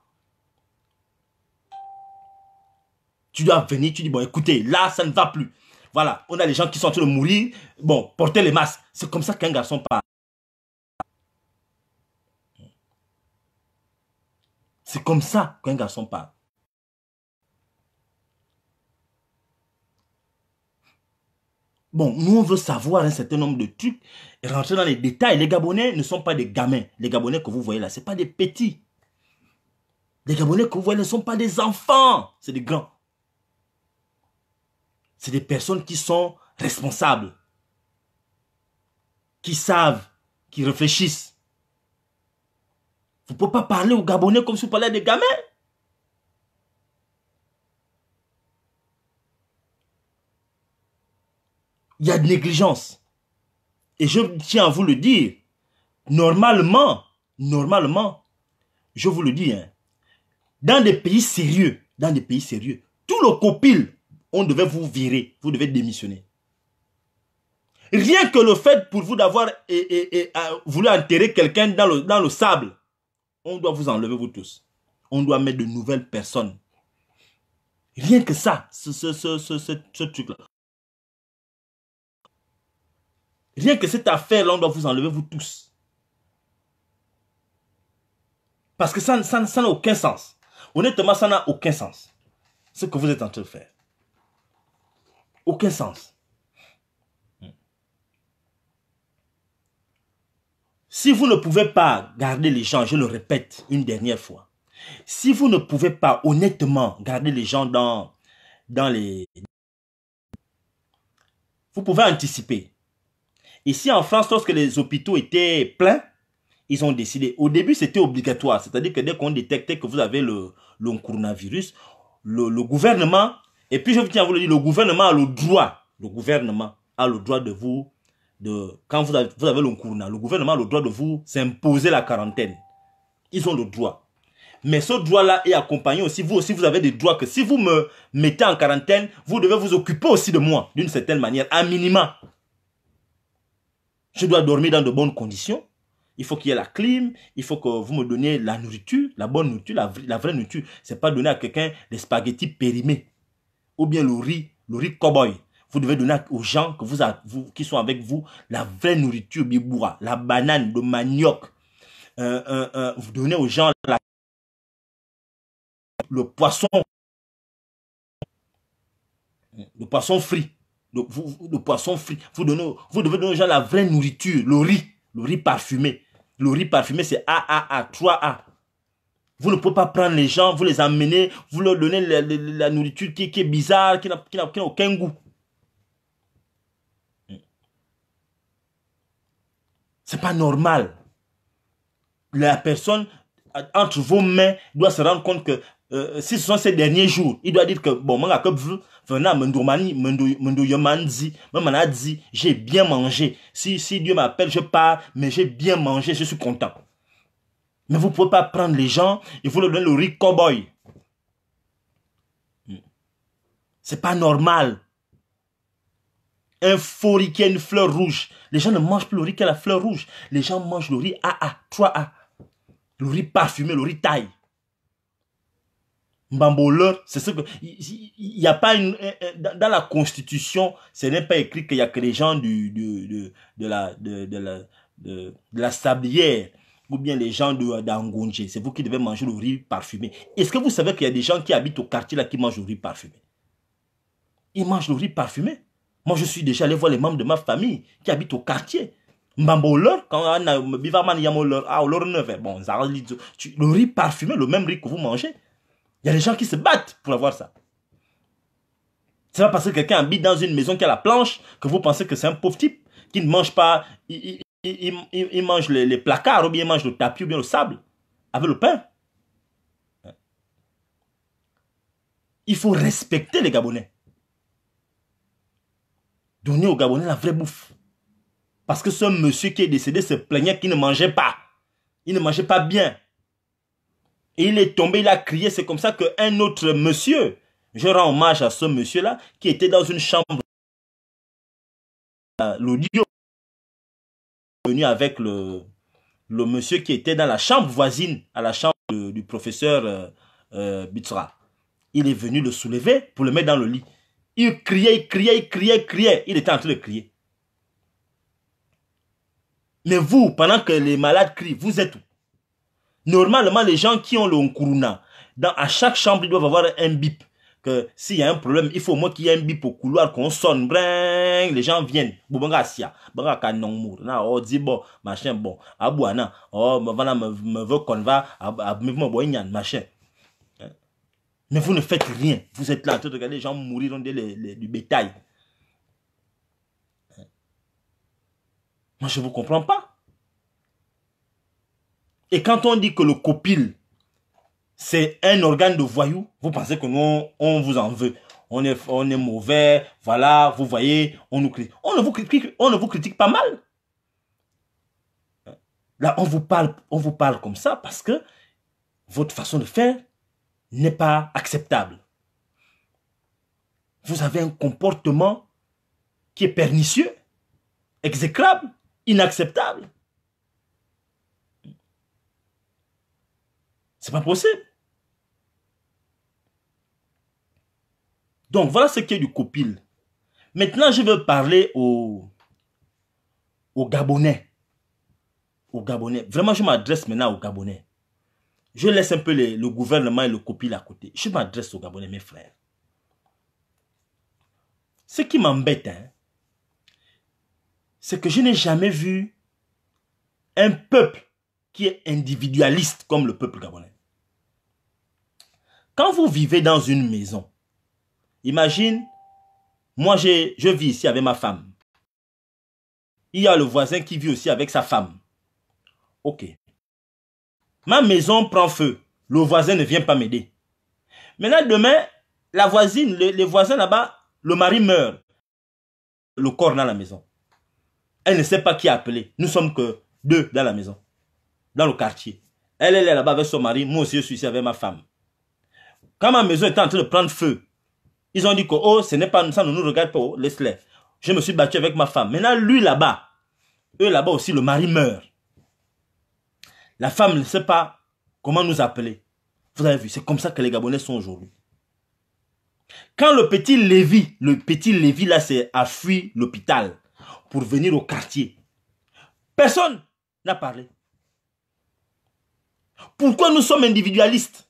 Tu dois venir, tu dis, bon, écoutez, là, ça ne va plus. Voilà, on a des gens qui sont en train de mourir. Bon, portez les masques. C'est comme ça qu'un garçon parle. C'est comme ça qu'un garçon parle. Bon, nous, on veut savoir un certain nombre de trucs et rentrer dans les détails. Les Gabonais ne sont pas des gamins. Les Gabonais que vous voyez là, ce pas des petits. Les Gabonais que vous voyez ne sont pas des enfants. C'est des grands c'est des personnes qui sont responsables, qui savent, qui réfléchissent. Vous ne pouvez pas parler aux Gabonais comme si vous parlez des gamins. Il y a de négligence. Et je tiens à vous le dire, normalement, normalement, je vous le dis, hein. dans des pays sérieux, dans des pays sérieux, tout le copil on devait vous virer, vous devez démissionner. Rien que le fait pour vous d'avoir voulu enterrer quelqu'un dans le, sable, on doit vous enlever vous tous. On doit mettre de nouvelles personnes. Rien que ça, ce, truc-là. Rien que cette affaire-là, on doit vous enlever vous tous. Parce que ça n'a aucun sens. Honnêtement, ça n'a aucun sens. Ce que vous êtes en train de faire aucun sens. Si vous ne pouvez pas garder les gens, je le répète une dernière fois, si vous ne pouvez pas honnêtement garder les gens dans, dans les... Vous pouvez anticiper. Ici en France, lorsque les hôpitaux étaient pleins, ils ont décidé. Au début, c'était obligatoire. C'est-à-dire que dès qu'on détectait que vous avez le, le coronavirus, le gouvernement et puis je tiens à vous le dire, le gouvernement a le droit, le gouvernement a le droit de vous, de, quand vous avez, vous le le gouvernement a le droit de vous s'imposer la quarantaine. Ils ont le droit. Mais ce droit-là est accompagné aussi, vous aussi vous avez des droits que si vous me mettez en quarantaine, vous devez vous occuper aussi de moi, d'une certaine manière, à minima. Je dois dormir dans de bonnes conditions. Il faut qu'il y ait la clim, il faut que vous me donniez la nourriture, la bonne nourriture, la, vraie, la vraie nourriture. C'est pas donner à quelqu'un des spaghettis périmés ou bien le riz, le riz cowboy. Vous devez donner aux gens que vous, vous qui sont avec vous la vraie nourriture biboura, la banane, le manioc. Euh, euh, euh, vous donnez aux gens la, le poisson, le poisson frit. Le, vous, le, poisson frit. Vous, donnez, vous devez donner aux gens la vraie nourriture, le riz, le riz parfumé. Le riz parfumé, c'est A-A-A, 3A. Vous ne pouvez pas prendre les gens, vous les amener, vous leur donner la, nourriture qui, est bizarre, qui n'a aucun goût. Hmm. C'est pas normal. La personne, entre vos mains, doit se rendre compte que euh, si ce sont ces derniers jours, il doit dire que, bon, j'ai bien mangé. Si, si Dieu m'appelle, je pars, mais j'ai bien mangé, je suis content. Mais vous ne pouvez pas prendre les gens et vous leur donner le riz cowboy. Hmm. C'est pas normal. Un faux riz qui a une fleur rouge. Les gens ne mangent plus le riz qui a la fleur rouge. Les gens mangent le riz AA, 3A. Le riz parfumé, le riz taille. Mbamboleur, c'est ce que... Il n'y a pas une... Dans la Constitution, ce n'est pas écrit qu'il n'y a que les gens du, de, la, de, de, la, de la sablière ou bien les gens euh, d'Angonje, c'est vous qui devez manger le riz parfumé. Est-ce que vous savez qu'il y a des gens qui habitent au quartier là qui mangent le riz parfumé Ils mangent le riz parfumé. Moi, je suis déjà allé voir les membres de ma famille qui habitent au quartier. quand on a ah, leur neuf, hein. bon, le riz parfumé, le même riz que vous mangez. Il y a des gens qui se battent pour avoir ça. C'est pas parce que quelqu'un habite dans une maison qui a la planche que vous pensez que c'est un pauvre type qui ne mange pas, il, mangent mange les, placards, ou bien ils mange le tapis, ou bien le sable, avec le pain. Il faut respecter les Gabonais. Donner aux Gabonais la vraie bouffe. Parce que ce monsieur qui est décédé se plaignait qu'il ne mangeait pas. Il ne mangeait pas bien. Et il est tombé, il a crié. C'est comme ça qu'un autre monsieur, je rends hommage à ce monsieur-là, qui était dans une chambre, euh, l'audio, avec le, monsieur qui était dans la chambre voisine, à la chambre du, professeur euh, euh Il est venu le soulever pour le mettre dans le lit. Il criait, il criait, il criait, il criait. Il était en train de crier. Mais vous, pendant que les malades crient, vous êtes où Normalement, les gens qui ont le Nkuruna, dans, à chaque chambre, ils doivent avoir un bip que s'il y a un problème, il faut moi qu'il y ait un bip au couloir, qu'on sonne, brang les gens viennent. bon ben, quand on mourra, na, oh, dit bon, machin, bon, abouana, oh, me voilà, me, veut qu'on va, me bon, machin. Hein? Mais vous ne faites rien. Vous êtes là en train de regarder les gens mourir, on dit du bétail. Hein? Moi, je ne vous comprends pas. Et quand on dit que le copil, c'est un organe de voyou, vous pensez que nous, on vous en veut. On est, on est mauvais, voilà, vous voyez, on nous critique. On ne vous critique, on vous critique pas mal. Là, on vous parle, on vous parle comme ça parce que votre façon de faire n'est pas acceptable. Vous avez un comportement qui est pernicieux, exécrable, inacceptable. C'est pas possible. Donc voilà ce qui est du copil. Maintenant, je veux parler aux, Gabonais. Gabonais. Vraiment, je m'adresse maintenant aux Gabonais. Je laisse un peu le gouvernement et le copil à côté. Je m'adresse aux Gabonais, mes frères. Ce qui m'embête, hein, c'est que je n'ai jamais vu un peuple qui est individualiste comme le peuple gabonais. Quand vous vivez dans une maison, Imagine, moi je vis ici avec ma femme. Il y a le voisin qui vit aussi avec sa femme. Ok. Ma maison prend feu. Le voisin ne vient pas m'aider. Maintenant, demain, la voisine, les, voisins là-bas, le mari meurt. Le corps dans la maison. Elle ne sait pas qui appeler. Nous sommes que deux dans la maison, dans le quartier. Elle, elle est là-bas avec son mari. Moi aussi, je suis ici avec ma femme. Quand ma maison est en train de prendre feu, ils ont dit que, oh, ce n'est pas, nous, ça ne nous regarde pas, oh, laisse-les. Je me suis battu avec ma femme. Maintenant, lui là-bas, eux là-bas aussi, le mari meurt. La femme ne sait pas comment nous appeler. Vous avez vu, c'est comme ça que les Gabonais sont aujourd'hui. Quand le petit Lévi, le petit Lévi là, a fui l'hôpital pour venir au quartier, personne n'a parlé. Pourquoi nous sommes individualistes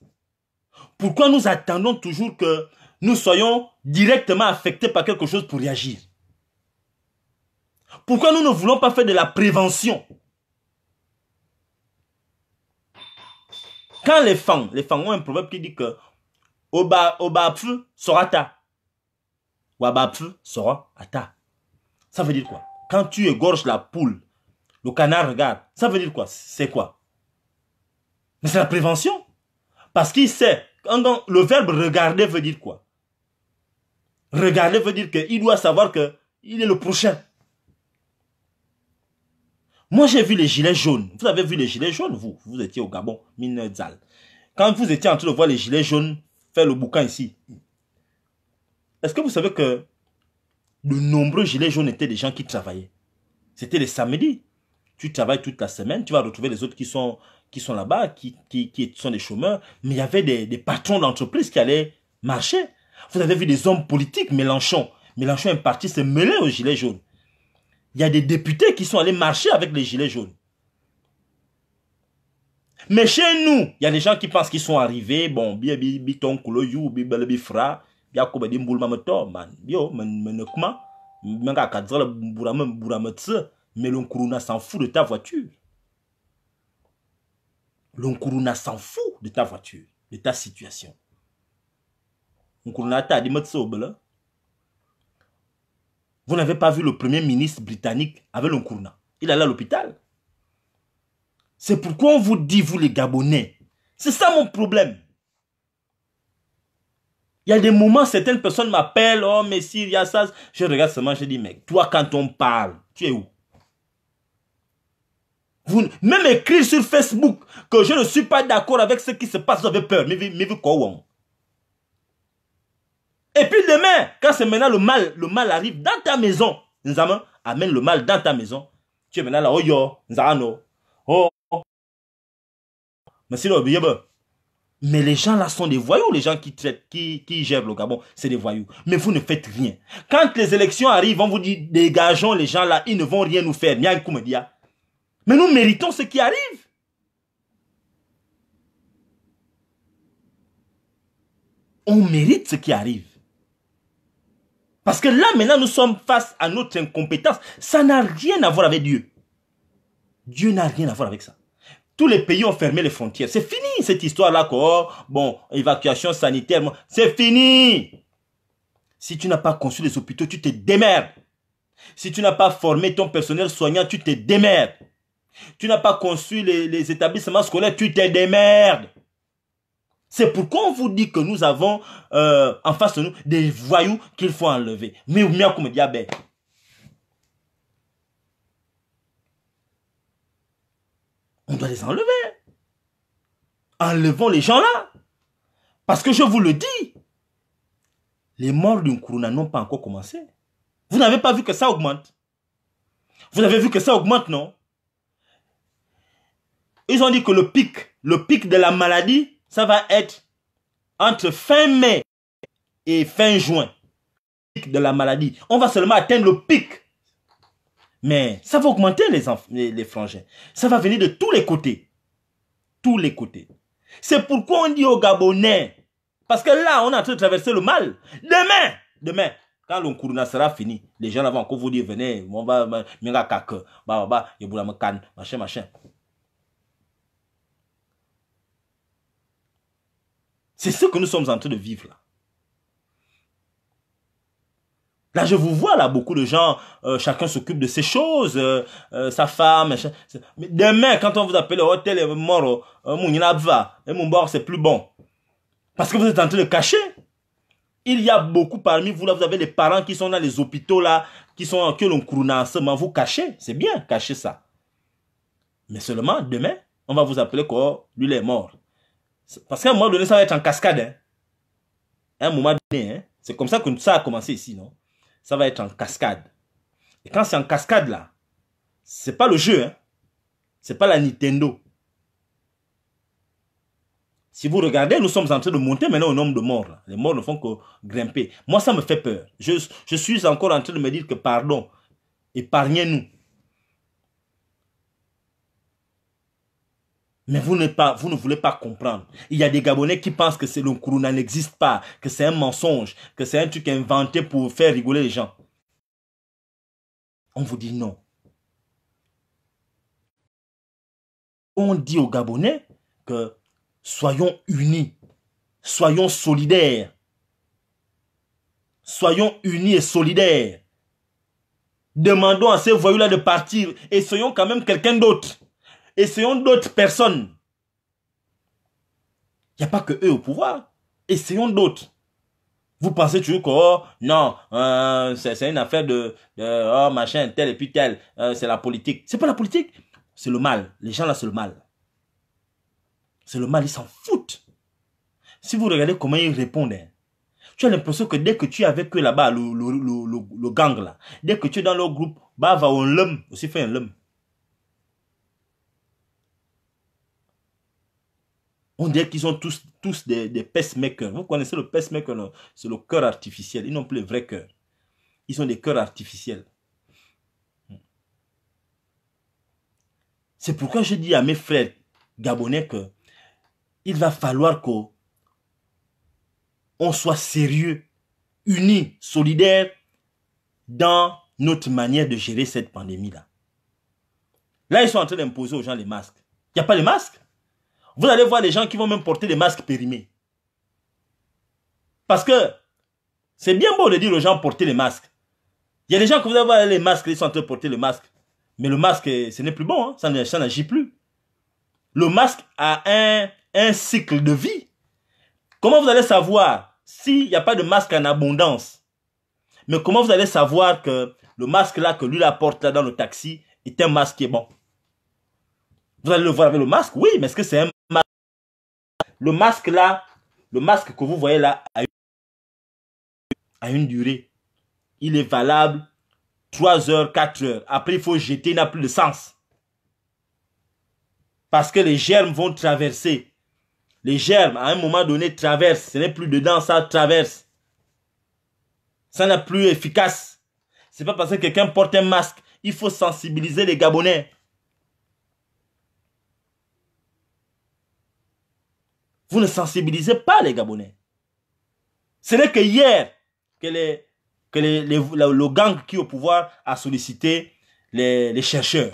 Pourquoi nous attendons toujours que nous soyons directement affectés par quelque chose pour réagir. Pourquoi nous ne voulons pas faire de la prévention Quand les fans, les fans ont un proverbe qui dit que Oba, sera ta. sera Ça veut dire quoi Quand tu égorges la poule, le canard regarde. Ça veut dire quoi C'est quoi Mais c'est la prévention. Parce qu'il sait. le verbe regarder veut dire quoi Regarder veut dire qu'il doit savoir qu'il est le prochain. Moi, j'ai vu les gilets jaunes. Vous avez vu les gilets jaunes, vous Vous étiez au Gabon, mine Zal. Quand vous étiez en train de voir les gilets jaunes faire le boucan ici, est-ce que vous savez que de nombreux gilets jaunes étaient des gens qui travaillaient C'était les samedis. Tu travailles toute la semaine, tu vas retrouver les autres qui sont, qui sont là-bas, qui, qui, sont des chômeurs. Mais il y avait des, des patrons d'entreprise qui allaient marcher. Vous avez vu des hommes politiques, Mélenchon. Mélenchon est parti se mêler aux gilets jaunes. Il y a des députés qui sont allés marcher avec les gilets jaunes. Mais chez nous, il y a des gens qui pensent qu'ils sont arrivés, bon, bi, biton, you, man, yo, mais s'en fout de ta voiture. L'onkuruna s'en fout de ta voiture, de ta situation. Vous n'avez pas vu le premier ministre britannique avec Nkourna Il allait à l'hôpital. C'est pourquoi on vous dit, vous les Gabonais. C'est ça mon problème. Il y a des moments, certaines personnes m'appellent, oh, mais y a ça. Je regarde seulement, je dis, mec, toi, quand on parle, tu es où vous, Même écrire sur Facebook que je ne suis pas d'accord avec ce qui se passe, vous avez peur. Mais vous, mais vous, quoi, et puis demain, quand c'est maintenant le mal, le mal arrive dans ta maison. amène le mal dans ta maison. Tu es maintenant là, oh yo, Oh, Mais les gens là sont des voyous, les gens qui traitent, qui, qui gèrent le Gabon, c'est des voyous. Mais vous ne faites rien. Quand les élections arrivent, on vous dit, dégageons les gens là, ils ne vont rien nous faire. Mais nous méritons ce qui arrive. On mérite ce qui arrive. Parce que là, maintenant, nous sommes face à notre incompétence. Ça n'a rien à voir avec Dieu. Dieu n'a rien à voir avec ça. Tous les pays ont fermé les frontières. C'est fini cette histoire-là. quoi. bon, évacuation sanitaire, c'est fini. Si tu n'as pas conçu les hôpitaux, tu te démerdes. Si tu n'as pas formé ton personnel soignant, tu te démerdes. Tu n'as pas conçu les, les établissements scolaires, tu te démerdes. C'est pourquoi on vous dit que nous avons euh, en face de nous des voyous qu'il faut enlever. Mais comme On doit les enlever. Enlevons les gens là. Parce que je vous le dis, les morts d'une corona n'ont pas encore commencé. Vous n'avez pas vu que ça augmente. Vous avez vu que ça augmente, non Ils ont dit que le pic, le pic de la maladie ça va être entre fin mai et fin juin pic de la maladie. On va seulement atteindre le pic. Mais ça va augmenter les, les frangins. Ça va venir de tous les côtés. Tous les côtés. C'est pourquoi on dit aux Gabonais, parce que là, on est en train de traverser le mal. Demain, demain, quand le sera fini, les gens là vont encore vous dire, venez, on va, m'irakak, baba, bah, bah, bah la machin, machin. C'est ce que nous sommes en train de vivre là. Là, je vous vois là, beaucoup de gens, euh, chacun s'occupe de ses choses, euh, euh, sa femme. Mais demain, quand on vous appelle au hôtel est mort, et mon bord, c'est plus bon. Parce que vous êtes en train de cacher. Il y a beaucoup parmi vous là, vous avez les parents qui sont dans les hôpitaux là, qui sont en Seulement, vous cachez, c'est bien, cachez ça. Mais seulement demain, on va vous appeler quoi, lui est mort. Parce qu'à un moment donné, ça va être en cascade. Hein. À un moment donné, hein. c'est comme ça que ça a commencé ici, non Ça va être en cascade. Et quand c'est en cascade, là, c'est pas le jeu. Hein. C'est pas la Nintendo. Si vous regardez, nous sommes en train de monter maintenant au nombre de morts. Les morts ne font que grimper. Moi, ça me fait peur. Je, je suis encore en train de me dire que pardon, épargnez-nous. Mais vous ne, pas, vous ne voulez pas comprendre. Il y a des Gabonais qui pensent que le Kuruna n'existe pas, que c'est un mensonge, que c'est un truc inventé pour faire rigoler les gens. On vous dit non. On dit aux Gabonais que soyons unis, soyons solidaires. Soyons unis et solidaires. Demandons à ces voyous-là de partir et soyons quand même quelqu'un d'autre essayons d'autres personnes. Il n'y a pas que eux au pouvoir. Essayons d'autres. Vous pensez toujours que, oh, non, euh, c'est une affaire de, oh, machin, tel et puis tel. Euh, c'est la politique. C'est pas la politique. C'est le mal. Les gens là, c'est le mal. C'est le mal, ils s'en foutent. Si vous regardez comment ils répondent, hein, tu as l'impression que dès que tu es avec eux là-bas, le, gang là, dès que tu es dans leur groupe, bah, va au l'homme, aussi fait un l'homme. On dirait qu'ils ont tous, tous des, des pacemakers. Vous connaissez le pacemaker, c'est le cœur artificiel. Ils n'ont plus le vrai cœur. Ils ont des cœurs artificiels. C'est pourquoi je dis à mes frères gabonais que il va falloir qu'on soit sérieux, unis, solidaires dans notre manière de gérer cette pandémie-là. Là, ils sont en train d'imposer aux gens les masques. Il n'y a pas les masques. Vous allez voir les gens qui vont même porter des masques périmés. Parce que c'est bien beau de dire aux gens porter les masques. Il y a des gens que vous allez voir les masques, ils sont en train de porter le masque. Mais le masque, ce n'est plus bon, hein. ça, n'agit plus. Le masque a un, un cycle de vie. Comment vous allez savoir s'il n'y a pas de masque en abondance Mais comment vous allez savoir que le masque là que lui la porte là dans le taxi est un masque qui est bon Vous allez le voir avec le masque Oui, mais est-ce que c'est un le masque là, le masque que vous voyez là a une, durée. Il est valable 3 heures, 4 heures. Après, il faut jeter, il n'a plus de sens. Parce que les germes vont traverser. Les germes, à un moment donné, traversent. Ce n'est plus dedans, ça traverse. Ça n'est plus efficace. C'est pas parce que quelqu'un porte un masque. Il faut sensibiliser les Gabonais. Vous ne sensibilisez pas les Gabonais. Ce n'est que hier que, les, que les, le gang qui est au pouvoir a sollicité les, chercheurs.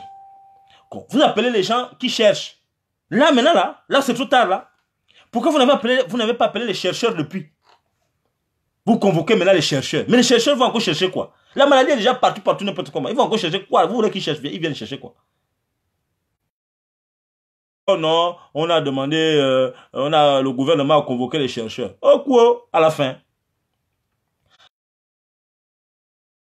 Vous appelez les gens qui cherchent. Là, maintenant, là, là, c'est trop tard, là. Pourquoi vous n'avez, vous n'avez pas appelé les chercheurs depuis Vous convoquez maintenant les chercheurs. Mais les chercheurs vont encore chercher quoi La maladie est déjà partout, partout, n'importe comment. Ils vont encore chercher quoi Vous voulez qu'ils cherchent Ils viennent chercher quoi Oh non, on a demandé, euh, on a, le gouvernement a convoqué les chercheurs. Oh quoi, à la fin.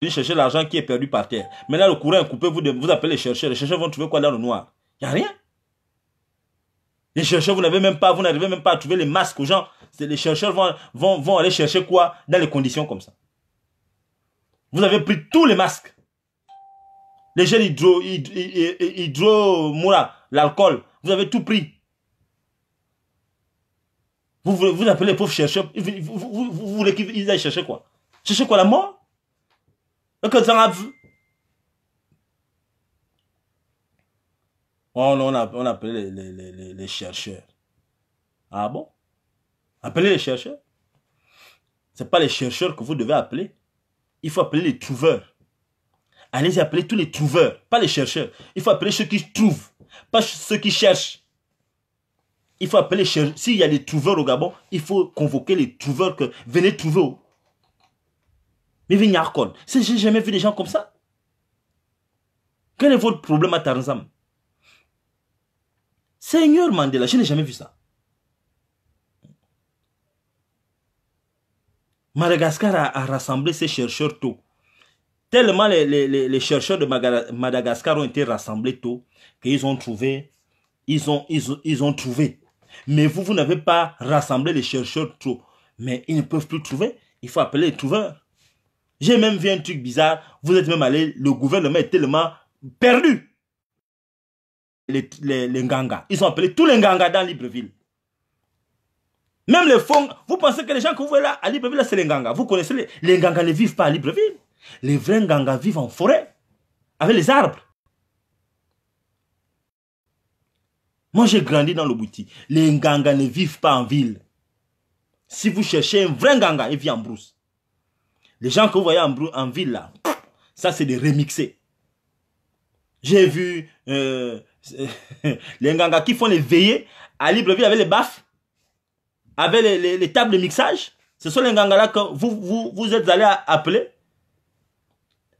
ils cherchaient l'argent qui est perdu par terre. Maintenant, le courant est coupé, vous, vous appelez les chercheurs. Les chercheurs vont trouver quoi dans le noir Il n'y a rien. Les chercheurs, vous n'avez même pas, vous n'arrivez même pas à trouver les masques aux gens. Les chercheurs vont, vont, aller chercher quoi dans les conditions comme ça. Vous avez pris tous les masques. Les gels hydro, hydro, l'alcool, vous avez tout pris. Vous, appelez les pauvres chercheurs. Vous, vous, vous, voulez qu'ils aillent chercher quoi Chercher quoi La mort a vu On, on, a, les, chercheurs. Ah bon Appelez les chercheurs. Ce n'est pas les chercheurs que vous devez appeler. Il faut appeler les trouveurs. Allez y appeler tous les trouveurs, pas les chercheurs. Il faut appeler ceux qui trouvent. Pas ceux qui cherchent. Il faut appeler, s'il y a des trouveurs au Gabon, il faut convoquer les trouveurs que venez trouver. Mais venez Je j'ai jamais vu des gens comme ça. Quel est votre problème à Tarzam Seigneur Mandela, je n'ai jamais vu ça. Madagascar a rassemblé ses chercheurs tôt. Tellement les, les, chercheurs de Madagascar ont été rassemblés tôt qu'ils ont trouvé, ils ont, ils ont, trouvé. Mais vous, vous n'avez pas rassemblé les chercheurs trop. Mais ils ne peuvent plus trouver. Il faut appeler les trouveurs. J'ai même vu un truc bizarre. Vous êtes même allé, le gouvernement est tellement perdu. Les, les, Nganga. Ils ont appelé tous les Nganga dans Libreville. Même les fonds, vous pensez que les gens que vous voyez là à Libreville, c'est les Nganga. Vous connaissez les, les Nganga ne vivent pas à Libreville. Les vrais Gangas vivent en forêt, avec les arbres. Moi, j'ai grandi dans le bouti. Les gangas ne vivent pas en ville. Si vous cherchez un vrai ganga, il vit en brousse. Les gens que vous voyez en, ville, là, ça, c'est des remixés. J'ai vu euh, [LAUGHS] les gangas qui font les veillées à Libreville avec les baffes, avec les, tables de mixage. Ce sont les gangas là que vous, vous, vous êtes allés appeler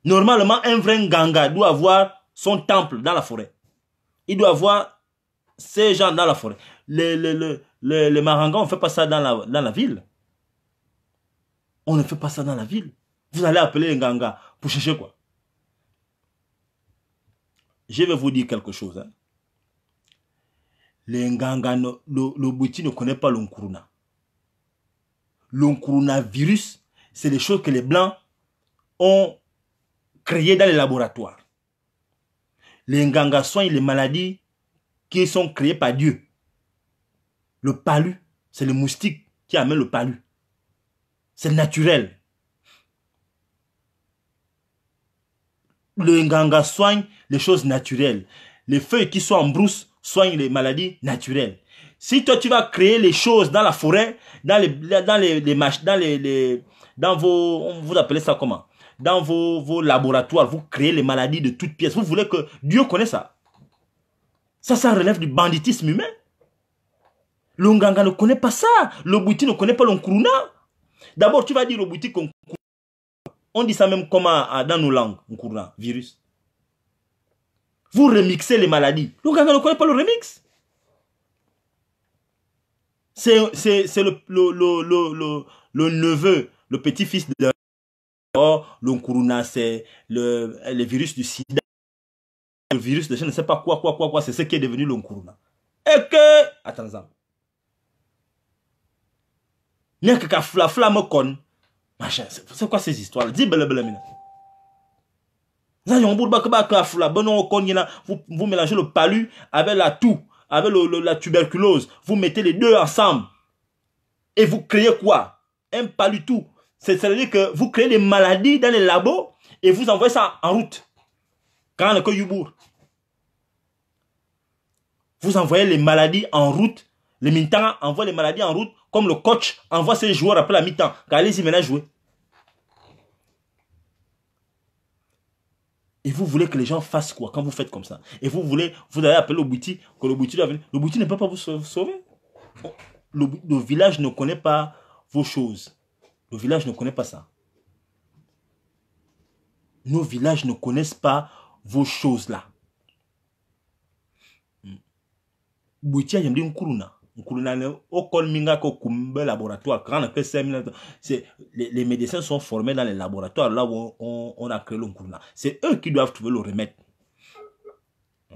Normalement, un vrai Nganga doit avoir son temple dans la forêt. Il doit avoir ses gens dans la forêt. Les, les, on ne fait pas ça dans la, dans la ville. On ne fait pas ça dans la ville. Vous allez appeler Nganga pour chercher quoi Je vais vous dire quelque chose. Hein. Les Nganga, le, ne connaît pas l'Onkuruna. L'Onkuruna virus, c'est les choses que les Blancs ont créés dans les laboratoires. Les nganga soignent les maladies qui sont créées par Dieu. Le palu, c'est le moustique qui amène le palu. C'est naturel. Le nganga soigne les choses naturelles. Les feuilles qui sont en brousse soignent les maladies naturelles. Si toi tu vas créer les choses dans la forêt, dans les dans les, dans dans vos vous appelez ça comment dans vos, laboratoires, vous créez les maladies de toutes pièces. Vous voulez que Dieu connaisse ça. Ça, ça relève du banditisme humain. Le ne connaît pas ça. Le Bouti ne connaît pas l'Onkuruna. D'abord, tu vas dire au qu'on On dit ça même comment dans nos langues, Nkuruna, virus. Vous remixez les maladies. Le ne connaît pas le remix. C'est le, le, le, neveu, le petit-fils de Oh le c'est le, le, virus du sida, le virus de je ne sais pas quoi, quoi, quoi, quoi, c'est ce qui est devenu l'onkuruna Et que, attends, n'est que la flamme con, machin, c'est quoi ces histoires? Dis belle belle Vous, vous mélangez le palu avec la toux, avec le, la tuberculose. Vous mettez les deux ensemble. Et vous créez quoi Un palu tout c'est-à-dire que vous créez les maladies dans les labos et vous envoyez ça en route. Quand le Koyubour. Vous envoyez les maladies en route. Les militants envoient les maladies en route comme le coach envoie ses joueurs après la mi-temps. allez-y maintenant jouer. Et vous voulez que les gens fassent quoi quand vous faites comme ça Et vous voulez, vous allez appeler le boutique que le bouti doit venir. Le bouti ne peut pas vous sauver. le village ne connaît pas vos choses. Nos villages ne connaissent pas ça. Nos villages ne connaissent pas vos choses-là. Hmm. Boutia, j'aime dire Nkuruna. Nkuruna, au minga ko laboratoire, grand les médecins sont formés dans les laboratoires, là où on, a créé le Nkuruna. C'est eux qui doivent trouver le remède. Hmm.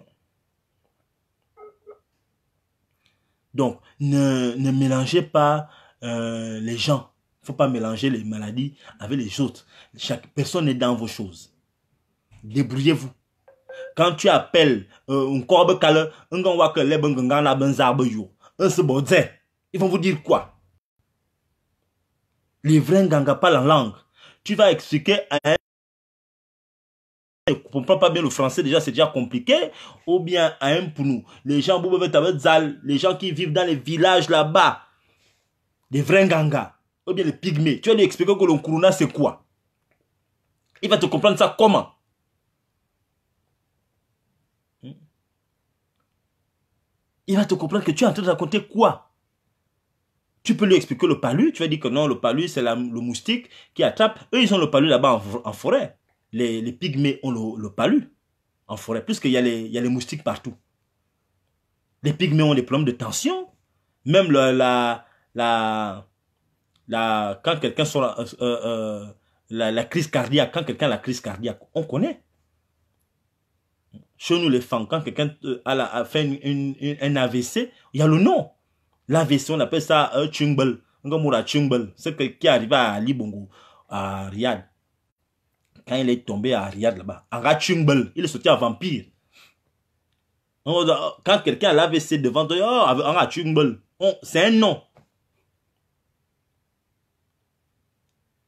Donc, ne, mélangez pas euh, les gens faut pas mélanger les maladies avec les autres. Chaque personne est dans vos choses. Débrouillez-vous. Quand tu appelles euh, un corbe kale, un la benzarbe un ils vont vous dire quoi Les vrais ganga pas la langue. Tu vas expliquer à un ne comprends pas bien le français, déjà, c'est déjà compliqué. Ou bien, à un pour nous, les gens, les gens qui vivent dans les villages là-bas, Les vrais gangas, ou bien les pygmées. Tu vas lui expliquer que le c'est quoi Il va te comprendre ça comment hmm? Il va te comprendre que tu es en train de raconter quoi Tu peux lui expliquer le palu. Tu vas dire que non, le palu, c'est le moustique qui attrape. Eux, ils ont le palu là-bas en, forêt. Les, les, pygmées ont le, palu en forêt, puisqu'il y, y, a les moustiques partout. Les pygmées ont des problèmes de tension. Même la, la, la, quand quelqu'un euh, euh, euh, la, crise cardiaque, quand quelqu'un a la crise cardiaque, on connaît. Chez nous, les femmes, quand quelqu'un a, fait un AVC, il y a le nom. L'AVC, on appelle ça euh, Chungbel. C'est qui est arrivé à Libongo à Riyad. Quand il est tombé à Riyad là-bas, Ara Chungbel, il est sorti à vampire. Oh, quand quelqu'un a l'AVC devant toi, oh, c'est un nom.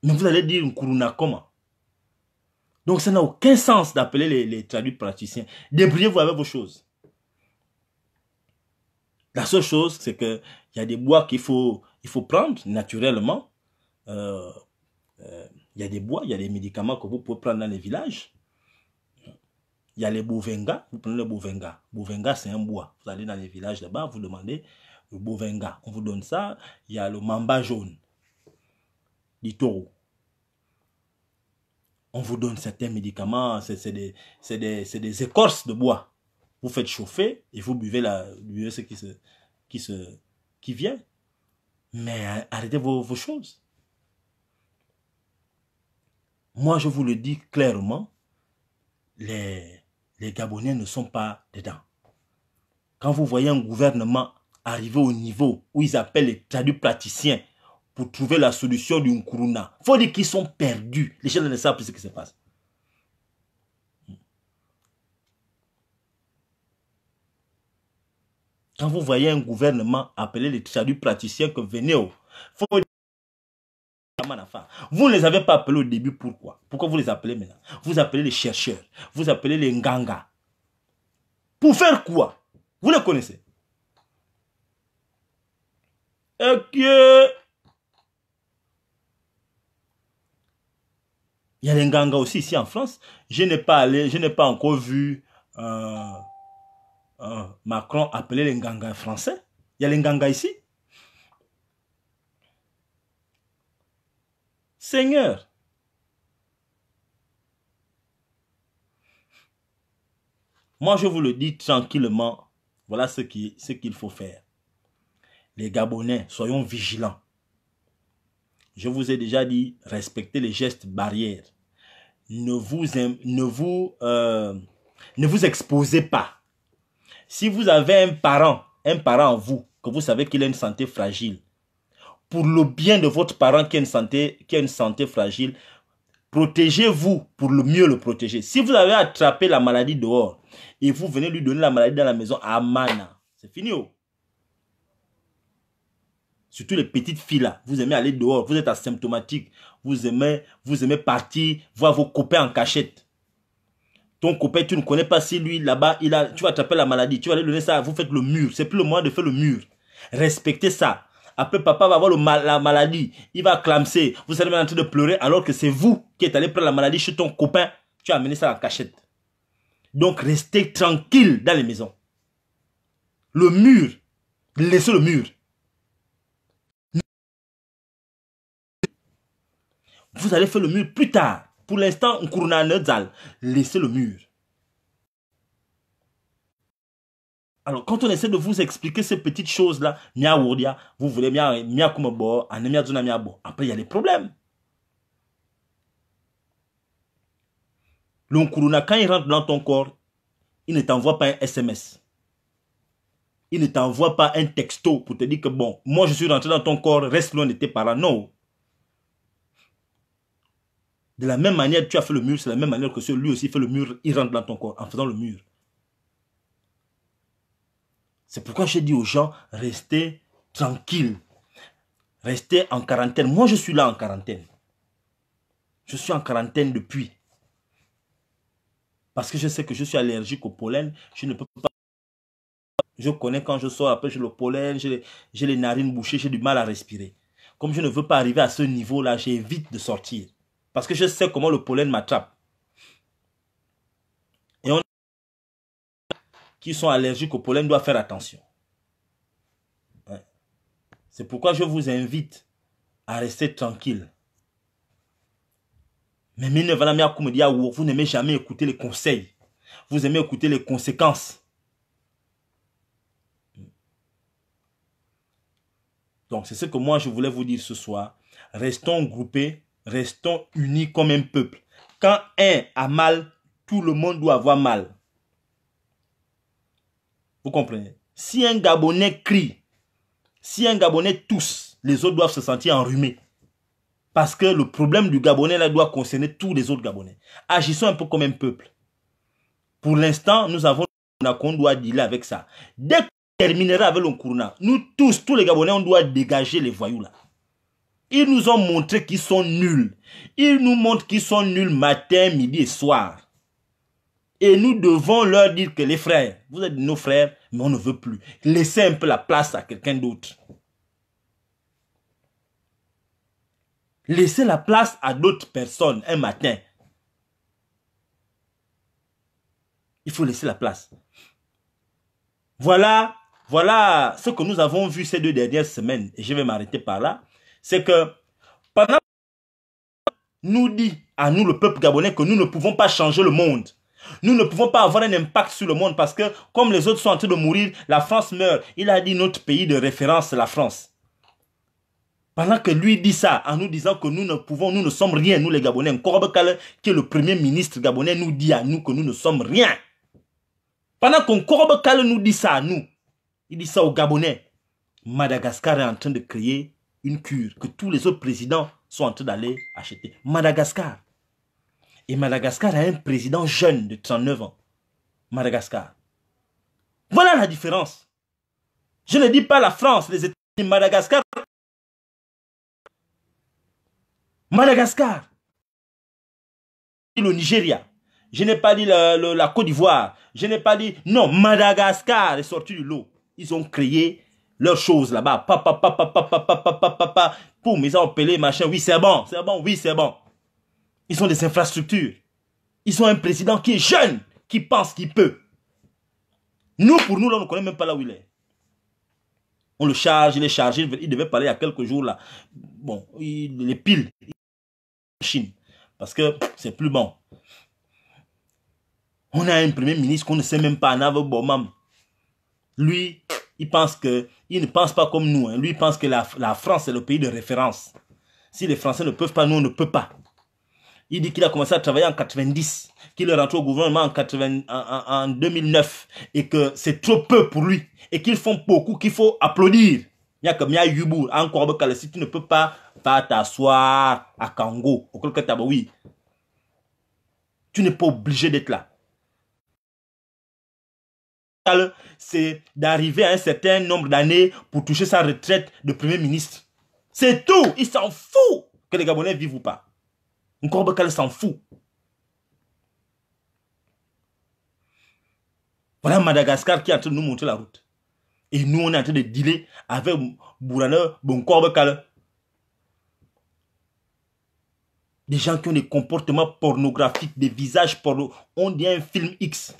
Mais vous allez dire Nkuruna comment Donc ça n'a aucun sens d'appeler les, traduits praticiens. Débrouillez-vous avec vos choses. La seule chose, c'est qu'il y a des bois qu'il faut, il faut prendre naturellement. Euh, euh, il y a des bois, il y a des médicaments que vous pouvez prendre dans les villages. Il y a les bovenga, vous prenez le bovenga. Bovenga, c'est un bois. Vous allez dans les villages là-bas, vous demandez le bovenga. On vous donne ça. Il y a le mamba jaune du taureau. On vous donne certains médicaments, c'est des, des, des, écorces de bois. Vous faites chauffer et vous buvez, la, buvez ce qui, se, qui, se, qui vient. Mais hein, arrêtez vos, vos choses. Moi, je vous le dis clairement, les, les Gabonais ne sont pas dedans. Quand vous voyez un gouvernement arriver au niveau où ils appellent les traduits praticiens pour trouver la solution du Nkuruna. faut dire qu'ils sont perdus. Les gens ne savent plus ce qui se passe. Quand vous voyez un gouvernement appeler les traduits praticiens que venez au, vous ne les avez pas appelés au début, pourquoi Pourquoi vous les appelez maintenant Vous appelez les chercheurs, vous appelez les nganga. Pour faire quoi Vous les connaissez. Il y a les gangas aussi ici en France. Je n'ai pas allé, je n'ai pas encore vu euh, euh, Macron appeler les Nganga français. Il y a les gangas ici. Seigneur, Moi, je vous le dis tranquillement, voilà ce qu'il ce faut faire. Les Gabonais, soyons vigilants. Je vous ai déjà dit, respectez les gestes barrières. Ne vous, ne vous, euh, ne vous exposez pas. Si vous avez un parent, un parent en vous, que vous savez qu'il a une santé fragile, pour le bien de votre parent qui a une santé, qui a une santé fragile, protégez-vous pour le mieux le protéger. Si vous avez attrapé la maladie dehors et vous venez lui donner la maladie dans la maison, amana, c'est fini. Oh. Surtout les petites filles là. Vous aimez aller dehors, vous êtes asymptomatique. Vous aimez, vous aimez partir, voir vos copains en cachette. Ton copain, tu ne connais pas si lui, là-bas, il a, tu vas attraper la maladie, tu vas lui donner ça, vous faites le mur. C'est plus le moment de faire le mur. Respectez ça. Après, papa va avoir la maladie. Il va clamser. Vous allez même en train de pleurer alors que c'est vous qui êtes allé prendre la maladie chez ton copain. Tu as amener ça en cachette. Donc, restez tranquille dans les maisons. Le mur. Laissez le mur. Vous allez faire le mur plus tard. Pour l'instant, Nkuruna Nedzal, laissez le mur. Alors, quand on essaie de vous expliquer ces petites choses-là, vous voulez après il y a des problèmes. L'onkuruna, quand il rentre dans ton corps, il ne t'envoie pas un SMS. Il ne t'envoie pas un texto pour te dire que bon, moi je suis rentré dans ton corps, reste loin de tes parents. Non. De la même manière tu as fait le mur, c'est la même manière que lui aussi fait le mur, il rentre dans ton corps en faisant le mur. C'est pourquoi j'ai dit aux gens, restez tranquilles. Restez en quarantaine. Moi, je suis là en quarantaine. Je suis en quarantaine depuis. Parce que je sais que je suis allergique au pollen. Je ne peux pas. Je connais quand je sors, après j'ai le pollen, j'ai les narines bouchées, j'ai du mal à respirer. Comme je ne veux pas arriver à ce niveau-là, j'évite de sortir. Parce que je sais comment le pollen m'attrape. Et on qui sont allergiques au pollen doivent faire attention. C'est pourquoi je vous invite à rester tranquille. Mais ah, vous n'aimez jamais écouter les conseils. Vous aimez écouter les conséquences. Donc, c'est ce que moi, je voulais vous dire ce soir. Restons groupés Restons unis comme un peuple. Quand un a mal, tout le monde doit avoir mal. Vous comprenez Si un Gabonais crie, si un Gabonais tousse, les autres doivent se sentir enrhumés. Parce que le problème du Gabonais là doit concerner tous les autres Gabonais. Agissons un peu comme un peuple. Pour l'instant, nous avons qu'on doit dealer avec ça. Dès qu'on terminera avec le nous tous, tous les Gabonais, on doit dégager les voyous là. Ils nous ont montré qu'ils sont nuls. Ils nous montrent qu'ils sont nuls matin, midi et soir. Et nous devons leur dire que les frères, vous êtes nos frères, mais on ne veut plus. Laissez un peu la place à quelqu'un d'autre. Laissez la place à d'autres personnes un matin. Il faut laisser la place. Voilà, voilà ce que nous avons vu ces deux dernières semaines. Et je vais m'arrêter par là c'est que pendant nous dit à nous, le peuple gabonais, que nous ne pouvons pas changer le monde. Nous ne pouvons pas avoir un impact sur le monde parce que comme les autres sont en train de mourir, la France meurt. Il a dit notre pays de référence, la France. Pendant que lui dit ça, en nous disant que nous ne pouvons, nous ne sommes rien, nous les Gabonais, Nkorobe Kale, qui est le premier ministre gabonais, nous dit à nous que nous ne sommes rien. Pendant qu'Nkorobe Kale nous dit ça à nous, il dit ça aux Gabonais, Madagascar est en train de créer une cure que tous les autres présidents sont en train d'aller acheter. Madagascar. Et Madagascar a un président jeune de 39 ans. Madagascar. Voilà la différence. Je ne dis pas la France, les États-Unis, Madagascar. Madagascar. Le Nigeria. Je n'ai pas dit la, Côte d'Ivoire. Je n'ai pas dit... Non, Madagascar est sorti de l'eau. Ils ont créé leurs choses là-bas. Papa, papa, papa, papa, papa, papa. machin. Oui, c'est bon, c'est bon, oui, c'est bon. Ils ont des infrastructures. Ils ont un président qui est jeune, qui pense qu'il peut. Nous, pour nous, là, on ne connaît même pas là où il est. On le charge, il est chargé. Il devait parler il y a quelques jours là. Bon, il, les pile Chine. Parce que c'est plus bon. On a un premier ministre qu'on ne sait même pas. Nave Bomam lui, il pense que, il ne pense pas comme nous. Hein. Lui, pense que la, France est le pays de référence. Si les Français ne peuvent pas, nous, on ne peut pas. Il dit qu'il a commencé à travailler en 90, qu'il est rentré au gouvernement en, en, 2009 et que c'est trop peu pour lui et qu'ils font beaucoup, qu'il faut applaudir. Il y a comme il y a si tu ne peux pas, pas t'asseoir à Kango, au bah oui. Tu n'es pas obligé d'être là c'est d'arriver à un certain nombre d'années pour toucher sa retraite de premier ministre. C'est tout. Il s'en fout que les Gabonais vivent ou pas. Encore qu'elle s'en fout. Voilà Madagascar qui est en train de nous montrer la route. Et nous, on est en train de dealer avec Bourane Bonkorbekal. Des gens qui ont des comportements pornographiques, des visages porno. On dit un film X.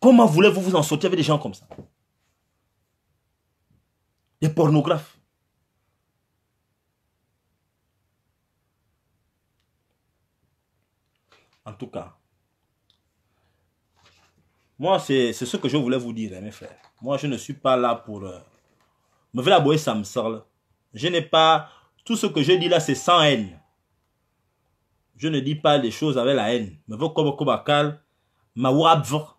Comment voulez-vous vous en sortir avec des gens comme ça Des pornographes. En tout cas, moi, c'est ce que je voulais vous dire, hein, mes frères. Moi, je ne suis pas là pour... Euh, me faire aboyer, ça me sort. Je n'ai pas... Tout ce que je dis là, c'est sans haine. Je ne dis pas les choses avec la haine. Me veux comme Kobakal, ma wabvre.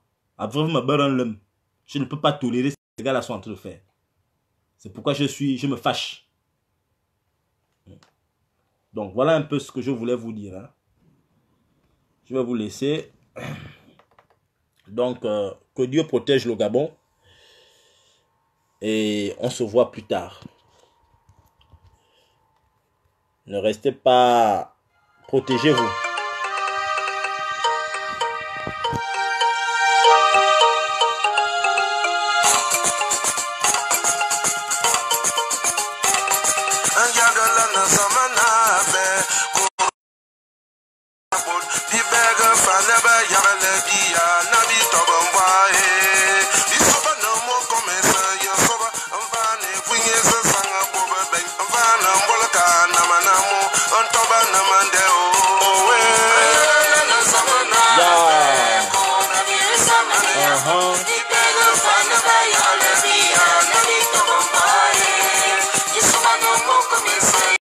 Je ne peux pas tolérer ce ces gars-là sont en train de faire. C'est pourquoi je suis, je me fâche. Donc, voilà un peu ce que je voulais vous dire. Hein. Je vais vous laisser. Donc, euh, que Dieu protège le Gabon. Et on se voit plus tard. Ne restez pas... Protégez-vous.